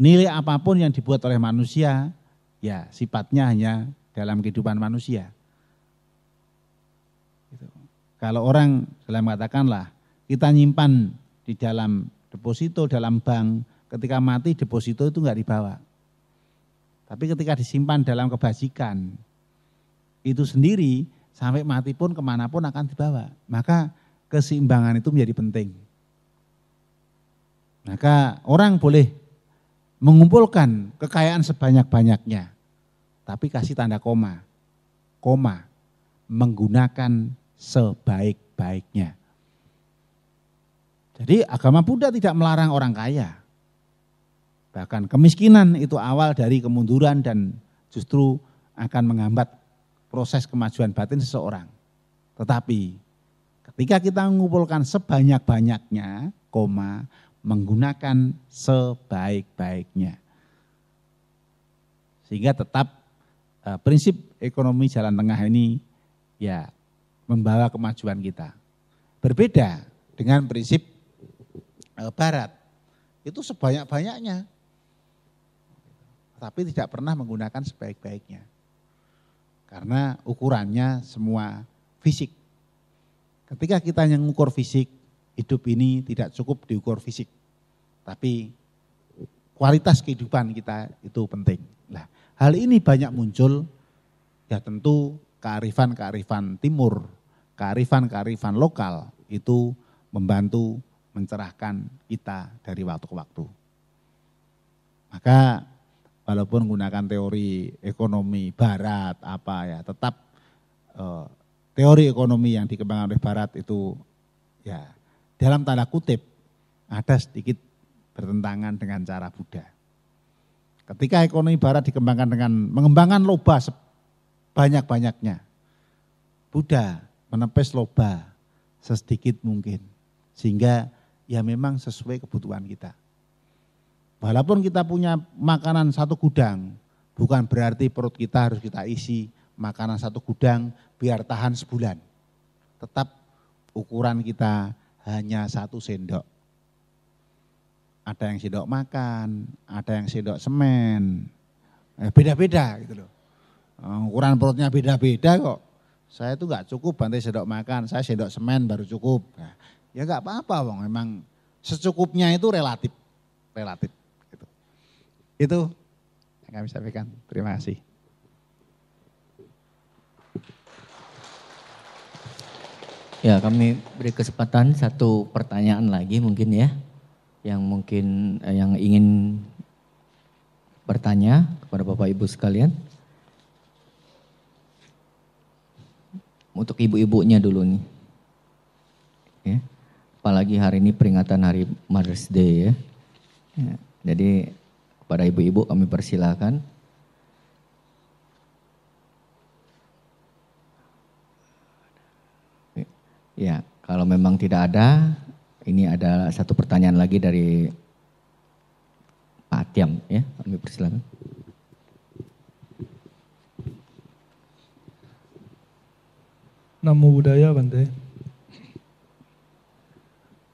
nilai apapun yang dibuat oleh manusia, ya sifatnya hanya dalam kehidupan manusia. Gitu. Kalau orang dalam katakanlah kita nyimpan di dalam deposito, dalam bank, ketika mati deposito itu nggak dibawa. Tapi ketika disimpan dalam kebajikan, itu sendiri sampai mati pun kemanapun akan dibawa. Maka keseimbangan itu menjadi penting. Maka orang boleh mengumpulkan kekayaan sebanyak-banyaknya. Tapi kasih tanda koma. Koma menggunakan sebaik-baiknya. Jadi agama Buddha tidak melarang orang kaya. Bahkan kemiskinan itu awal dari kemunduran dan justru akan menghambat proses kemajuan batin seseorang. Tetapi ketika kita mengumpulkan sebanyak-banyaknya, koma, menggunakan sebaik-baiknya. Sehingga tetap eh, prinsip ekonomi jalan tengah ini ya membawa kemajuan kita. Berbeda dengan prinsip eh, barat. Itu sebanyak-banyaknya. Tapi tidak pernah menggunakan sebaik-baiknya. Karena ukurannya semua fisik. Ketika kita yang mengukur fisik, hidup ini tidak cukup diukur fisik, tapi kualitas kehidupan kita itu penting. Nah, hal ini banyak muncul ya tentu kearifan-kearifan timur, kearifan-kearifan lokal itu membantu mencerahkan kita dari waktu ke waktu. Maka walaupun menggunakan teori ekonomi barat apa ya, tetap eh, teori ekonomi yang dikembangkan oleh barat itu ya dalam tanda kutip ada sedikit bertentangan dengan cara Buddha. Ketika ekonomi barat dikembangkan dengan mengembangkan loba sebanyak-banyaknya, Buddha menepis loba sesedikit mungkin. Sehingga ya memang sesuai kebutuhan kita. Walaupun kita punya makanan satu gudang, bukan berarti perut kita harus kita isi makanan satu gudang biar tahan sebulan. Tetap ukuran kita, hanya satu sendok. Ada yang sendok makan, ada yang sendok semen. Eh, beda-beda eh, gitu loh. Eh, ukuran perutnya beda-beda kok. Saya itu nggak cukup bantai sendok makan, saya sendok semen baru cukup. Nah, ya nggak apa-apa, Wong. Memang secukupnya itu relatif, relatif. Gitu. Itu yang kami sampaikan. Terima kasih. Ya, kami beri kesempatan satu pertanyaan lagi mungkin ya, yang mungkin eh, yang ingin bertanya kepada Bapak Ibu sekalian. Untuk ibu-ibunya dulu nih. Ya. Apalagi hari ini peringatan hari Mother's Day ya. ya. Jadi kepada ibu-ibu kami persilahkan. Ya, kalau memang tidak ada, ini ada satu pertanyaan lagi dari Pak Tiam ya, kami persilakan. Namo Buddhaya Bante.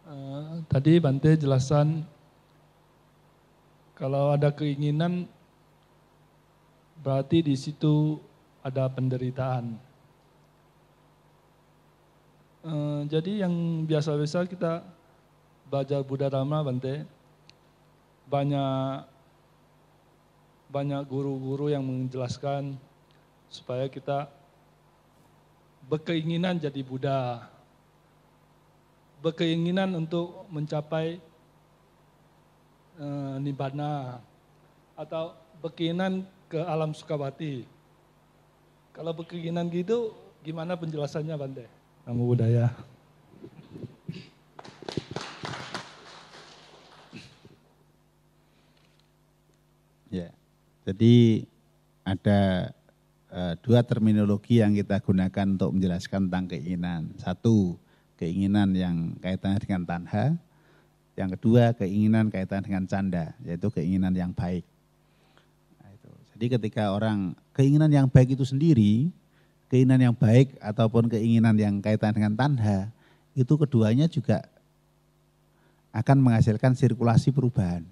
Uh, tadi Bante jelasan kalau ada keinginan berarti di situ ada penderitaan. Eh, jadi yang biasa-biasa kita baca Buddha Dharma Bante, banyak banyak guru-guru yang menjelaskan supaya kita berkeinginan jadi Buddha, berkeinginan untuk mencapai uh, nibbana atau berkeinginan ke alam Sukawati. Kalau berkeinginan gitu, gimana penjelasannya Bante? Namo Buddhaya. Ya, jadi ada e, dua terminologi yang kita gunakan untuk menjelaskan tentang keinginan. Satu, keinginan yang kaitannya dengan tanha. Yang kedua, keinginan kaitan dengan canda, yaitu keinginan yang baik. Nah, jadi ketika orang, keinginan yang baik itu sendiri, keinginan yang baik ataupun keinginan yang kaitan dengan tanha, itu keduanya juga akan menghasilkan sirkulasi perubahan.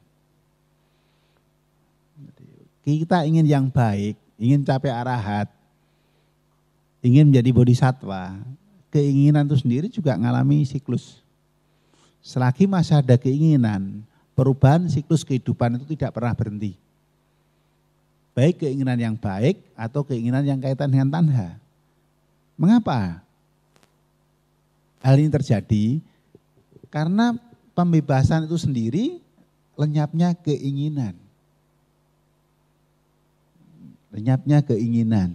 Kita ingin yang baik, ingin capai arahat, ingin menjadi bodhisattva, keinginan itu sendiri juga mengalami siklus. Selagi masih ada keinginan, perubahan siklus kehidupan itu tidak pernah berhenti. Baik keinginan yang baik atau keinginan yang kaitan dengan tanha Mengapa hal ini terjadi? Karena pembebasan itu sendiri lenyapnya keinginan. Lenyapnya keinginan,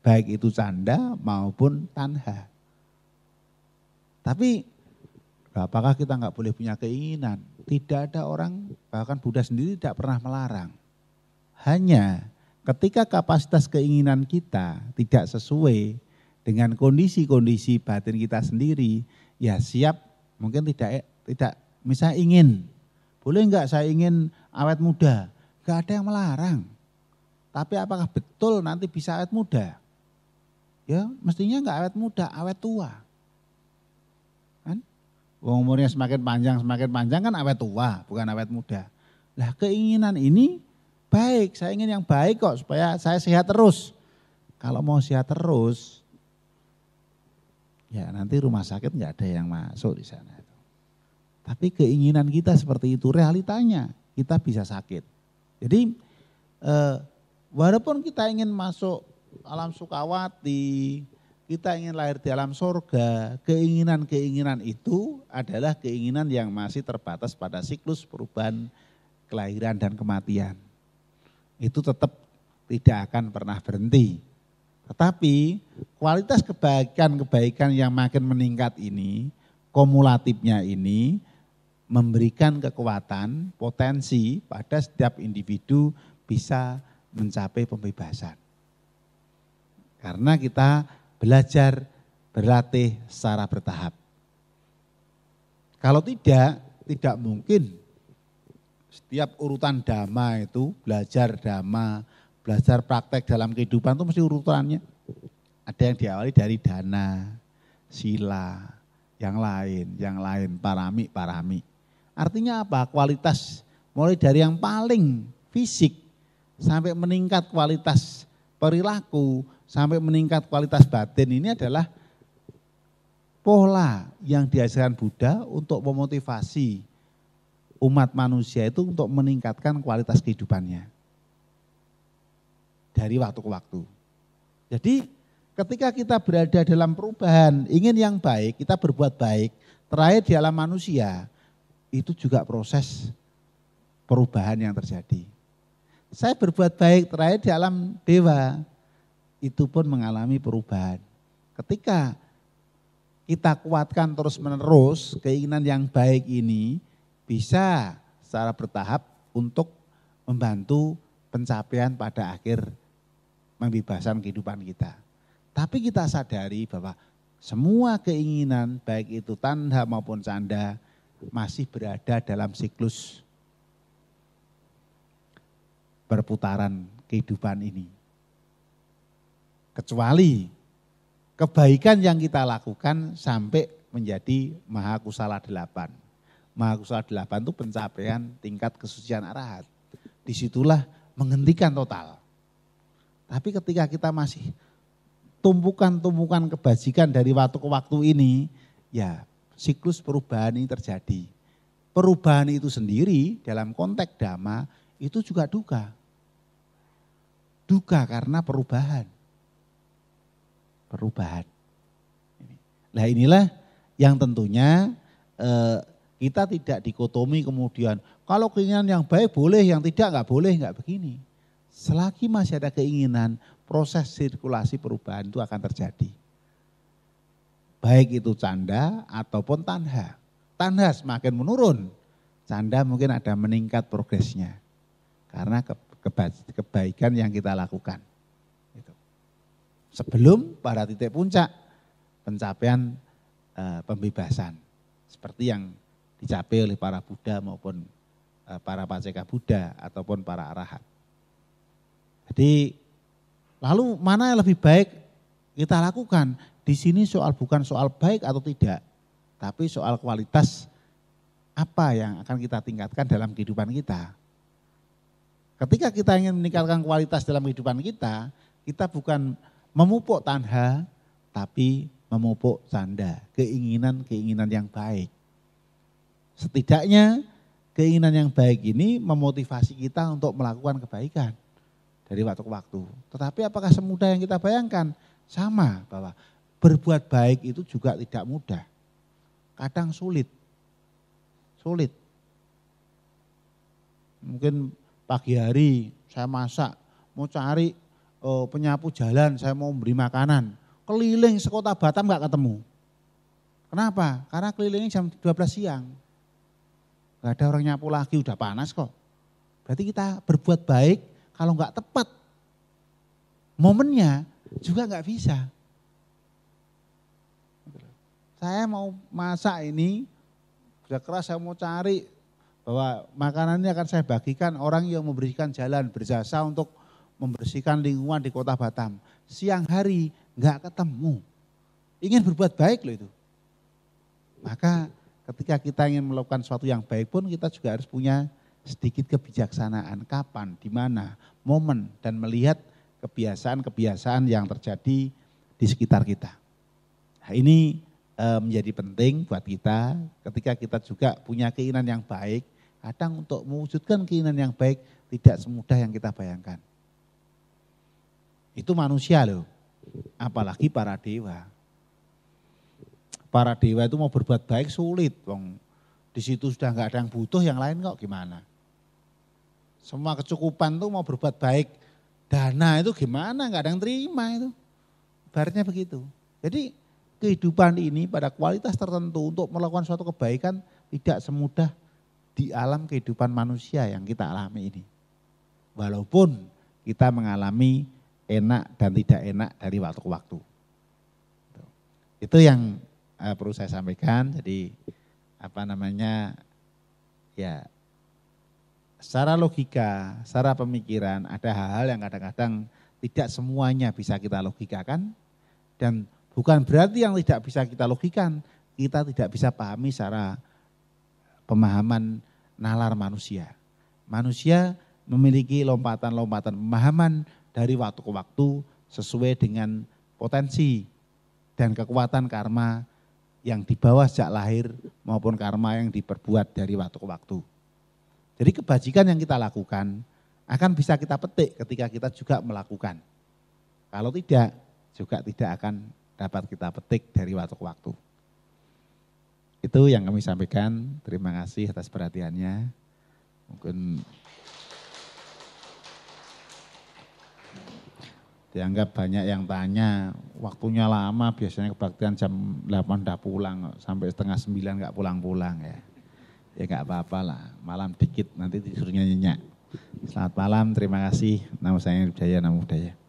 baik itu canda maupun tanha. Tapi apakah kita nggak boleh punya keinginan? Tidak ada orang, bahkan Buddha sendiri tidak pernah melarang. Hanya ketika kapasitas keinginan kita tidak sesuai dengan kondisi-kondisi batin kita sendiri, ya siap mungkin tidak tidak misalnya ingin. Boleh enggak saya ingin awet muda? Enggak ada yang melarang. Tapi apakah betul nanti bisa awet muda? Ya, mestinya enggak awet muda, awet tua. Kan? Wong umurnya semakin panjang, semakin panjang kan awet tua, bukan awet muda. Lah keinginan ini baik, saya ingin yang baik kok supaya saya sehat terus. Kalau mau sehat terus, Ya nanti rumah sakit nggak ada yang masuk di sana. Tapi keinginan kita seperti itu realitanya kita bisa sakit. Jadi eh, walaupun kita ingin masuk alam Sukawati, kita ingin lahir di alam sorga, keinginan-keinginan itu adalah keinginan yang masih terbatas pada siklus perubahan kelahiran dan kematian. Itu tetap tidak akan pernah berhenti. Tetapi kualitas kebaikan-kebaikan yang makin meningkat ini, kumulatifnya ini memberikan kekuatan, potensi pada setiap individu bisa mencapai pembebasan. Karena kita belajar berlatih secara bertahap. Kalau tidak, tidak mungkin setiap urutan dhamma itu belajar dhamma, belajar praktek dalam kehidupan itu mesti urutannya. Ada yang diawali dari dana, sila, yang lain, yang lain, parami, parami. Artinya apa? Kualitas mulai dari yang paling fisik sampai meningkat kualitas perilaku, sampai meningkat kualitas batin ini adalah pola yang diajarkan Buddha untuk memotivasi umat manusia itu untuk meningkatkan kualitas kehidupannya dari waktu ke waktu. Jadi ketika kita berada dalam perubahan, ingin yang baik, kita berbuat baik, terakhir di alam manusia, itu juga proses perubahan yang terjadi. Saya berbuat baik terakhir di alam dewa, itu pun mengalami perubahan. Ketika kita kuatkan terus-menerus keinginan yang baik ini bisa secara bertahap untuk membantu pencapaian pada akhir membebaskan kehidupan kita. Tapi kita sadari bahwa semua keinginan baik itu tanda maupun canda masih berada dalam siklus perputaran kehidupan ini. Kecuali kebaikan yang kita lakukan sampai menjadi maha kusala delapan. Maha kusala delapan itu pencapaian tingkat kesucian arahat. Disitulah menghentikan total. Tapi ketika kita masih tumpukan-tumpukan kebajikan dari waktu ke waktu ini, ya siklus perubahan ini terjadi. Perubahan itu sendiri dalam konteks dhamma itu juga duka. Duka karena perubahan. Perubahan. Nah inilah yang tentunya eh, kita tidak dikotomi kemudian kalau keinginan yang baik boleh, yang tidak nggak boleh, nggak begini. Selagi masih ada keinginan, proses sirkulasi perubahan itu akan terjadi. Baik itu canda ataupun tanha. Tanha semakin menurun, canda mungkin ada meningkat progresnya. Karena kebaikan yang kita lakukan. Sebelum pada titik puncak pencapaian e, pembebasan. Seperti yang dicapai oleh para Buddha maupun e, para Paceka Buddha ataupun para Arahat. Jadi lalu mana yang lebih baik kita lakukan? Di sini soal bukan soal baik atau tidak, tapi soal kualitas apa yang akan kita tingkatkan dalam kehidupan kita. Ketika kita ingin meningkatkan kualitas dalam kehidupan kita, kita bukan memupuk tanha, tapi memupuk canda, keinginan-keinginan yang baik. Setidaknya keinginan yang baik ini memotivasi kita untuk melakukan kebaikan dari waktu ke waktu. Tetapi apakah semudah yang kita bayangkan? Sama bahwa berbuat baik itu juga tidak mudah. Kadang sulit. Sulit. Mungkin pagi hari saya masak, mau cari e, penyapu jalan, saya mau beri makanan. Keliling sekota Batam nggak ketemu. Kenapa? Karena kelilingnya jam 12 siang. Gak ada orang nyapu lagi, udah panas kok. Berarti kita berbuat baik kalau nggak tepat momennya juga nggak bisa. Saya mau masak ini, sudah keras saya mau cari bahwa makanan ini akan saya bagikan orang yang memberikan jalan berjasa untuk membersihkan lingkungan di kota Batam. Siang hari nggak ketemu, ingin berbuat baik loh itu. Maka ketika kita ingin melakukan sesuatu yang baik pun kita juga harus punya sedikit kebijaksanaan kapan, di mana, momen dan melihat kebiasaan-kebiasaan yang terjadi di sekitar kita. Nah, ini e, menjadi penting buat kita ketika kita juga punya keinginan yang baik. Kadang untuk mewujudkan keinginan yang baik tidak semudah yang kita bayangkan. Itu manusia loh, apalagi para dewa. Para dewa itu mau berbuat baik sulit, wong di situ sudah nggak ada yang butuh, yang lain kok gimana? Semua kecukupan tuh mau berbuat baik. Dana itu gimana, nggak ada yang terima itu. barunya begitu. Jadi kehidupan ini pada kualitas tertentu untuk melakukan suatu kebaikan tidak semudah di alam kehidupan manusia yang kita alami ini. Walaupun kita mengalami enak dan tidak enak dari waktu ke waktu. Itu yang eh, perlu saya sampaikan. Jadi apa namanya ya secara logika, secara pemikiran ada hal-hal yang kadang-kadang tidak semuanya bisa kita logikakan dan bukan berarti yang tidak bisa kita logikan kita tidak bisa pahami secara pemahaman nalar manusia. Manusia memiliki lompatan-lompatan pemahaman dari waktu ke waktu sesuai dengan potensi dan kekuatan karma yang dibawa sejak lahir maupun karma yang diperbuat dari waktu ke waktu. Jadi kebajikan yang kita lakukan akan bisa kita petik ketika kita juga melakukan. Kalau tidak, juga tidak akan dapat kita petik dari waktu ke waktu. Itu yang kami sampaikan. Terima kasih atas perhatiannya. Mungkin dianggap banyak yang tanya, waktunya lama, biasanya kebaktian jam 8 udah pulang, sampai setengah 9 nggak pulang-pulang ya ya nggak apa-apa lah. Malam dikit nanti disuruh nyenyak Selamat malam, terima kasih. Nama saya Budaya, nama Budaya.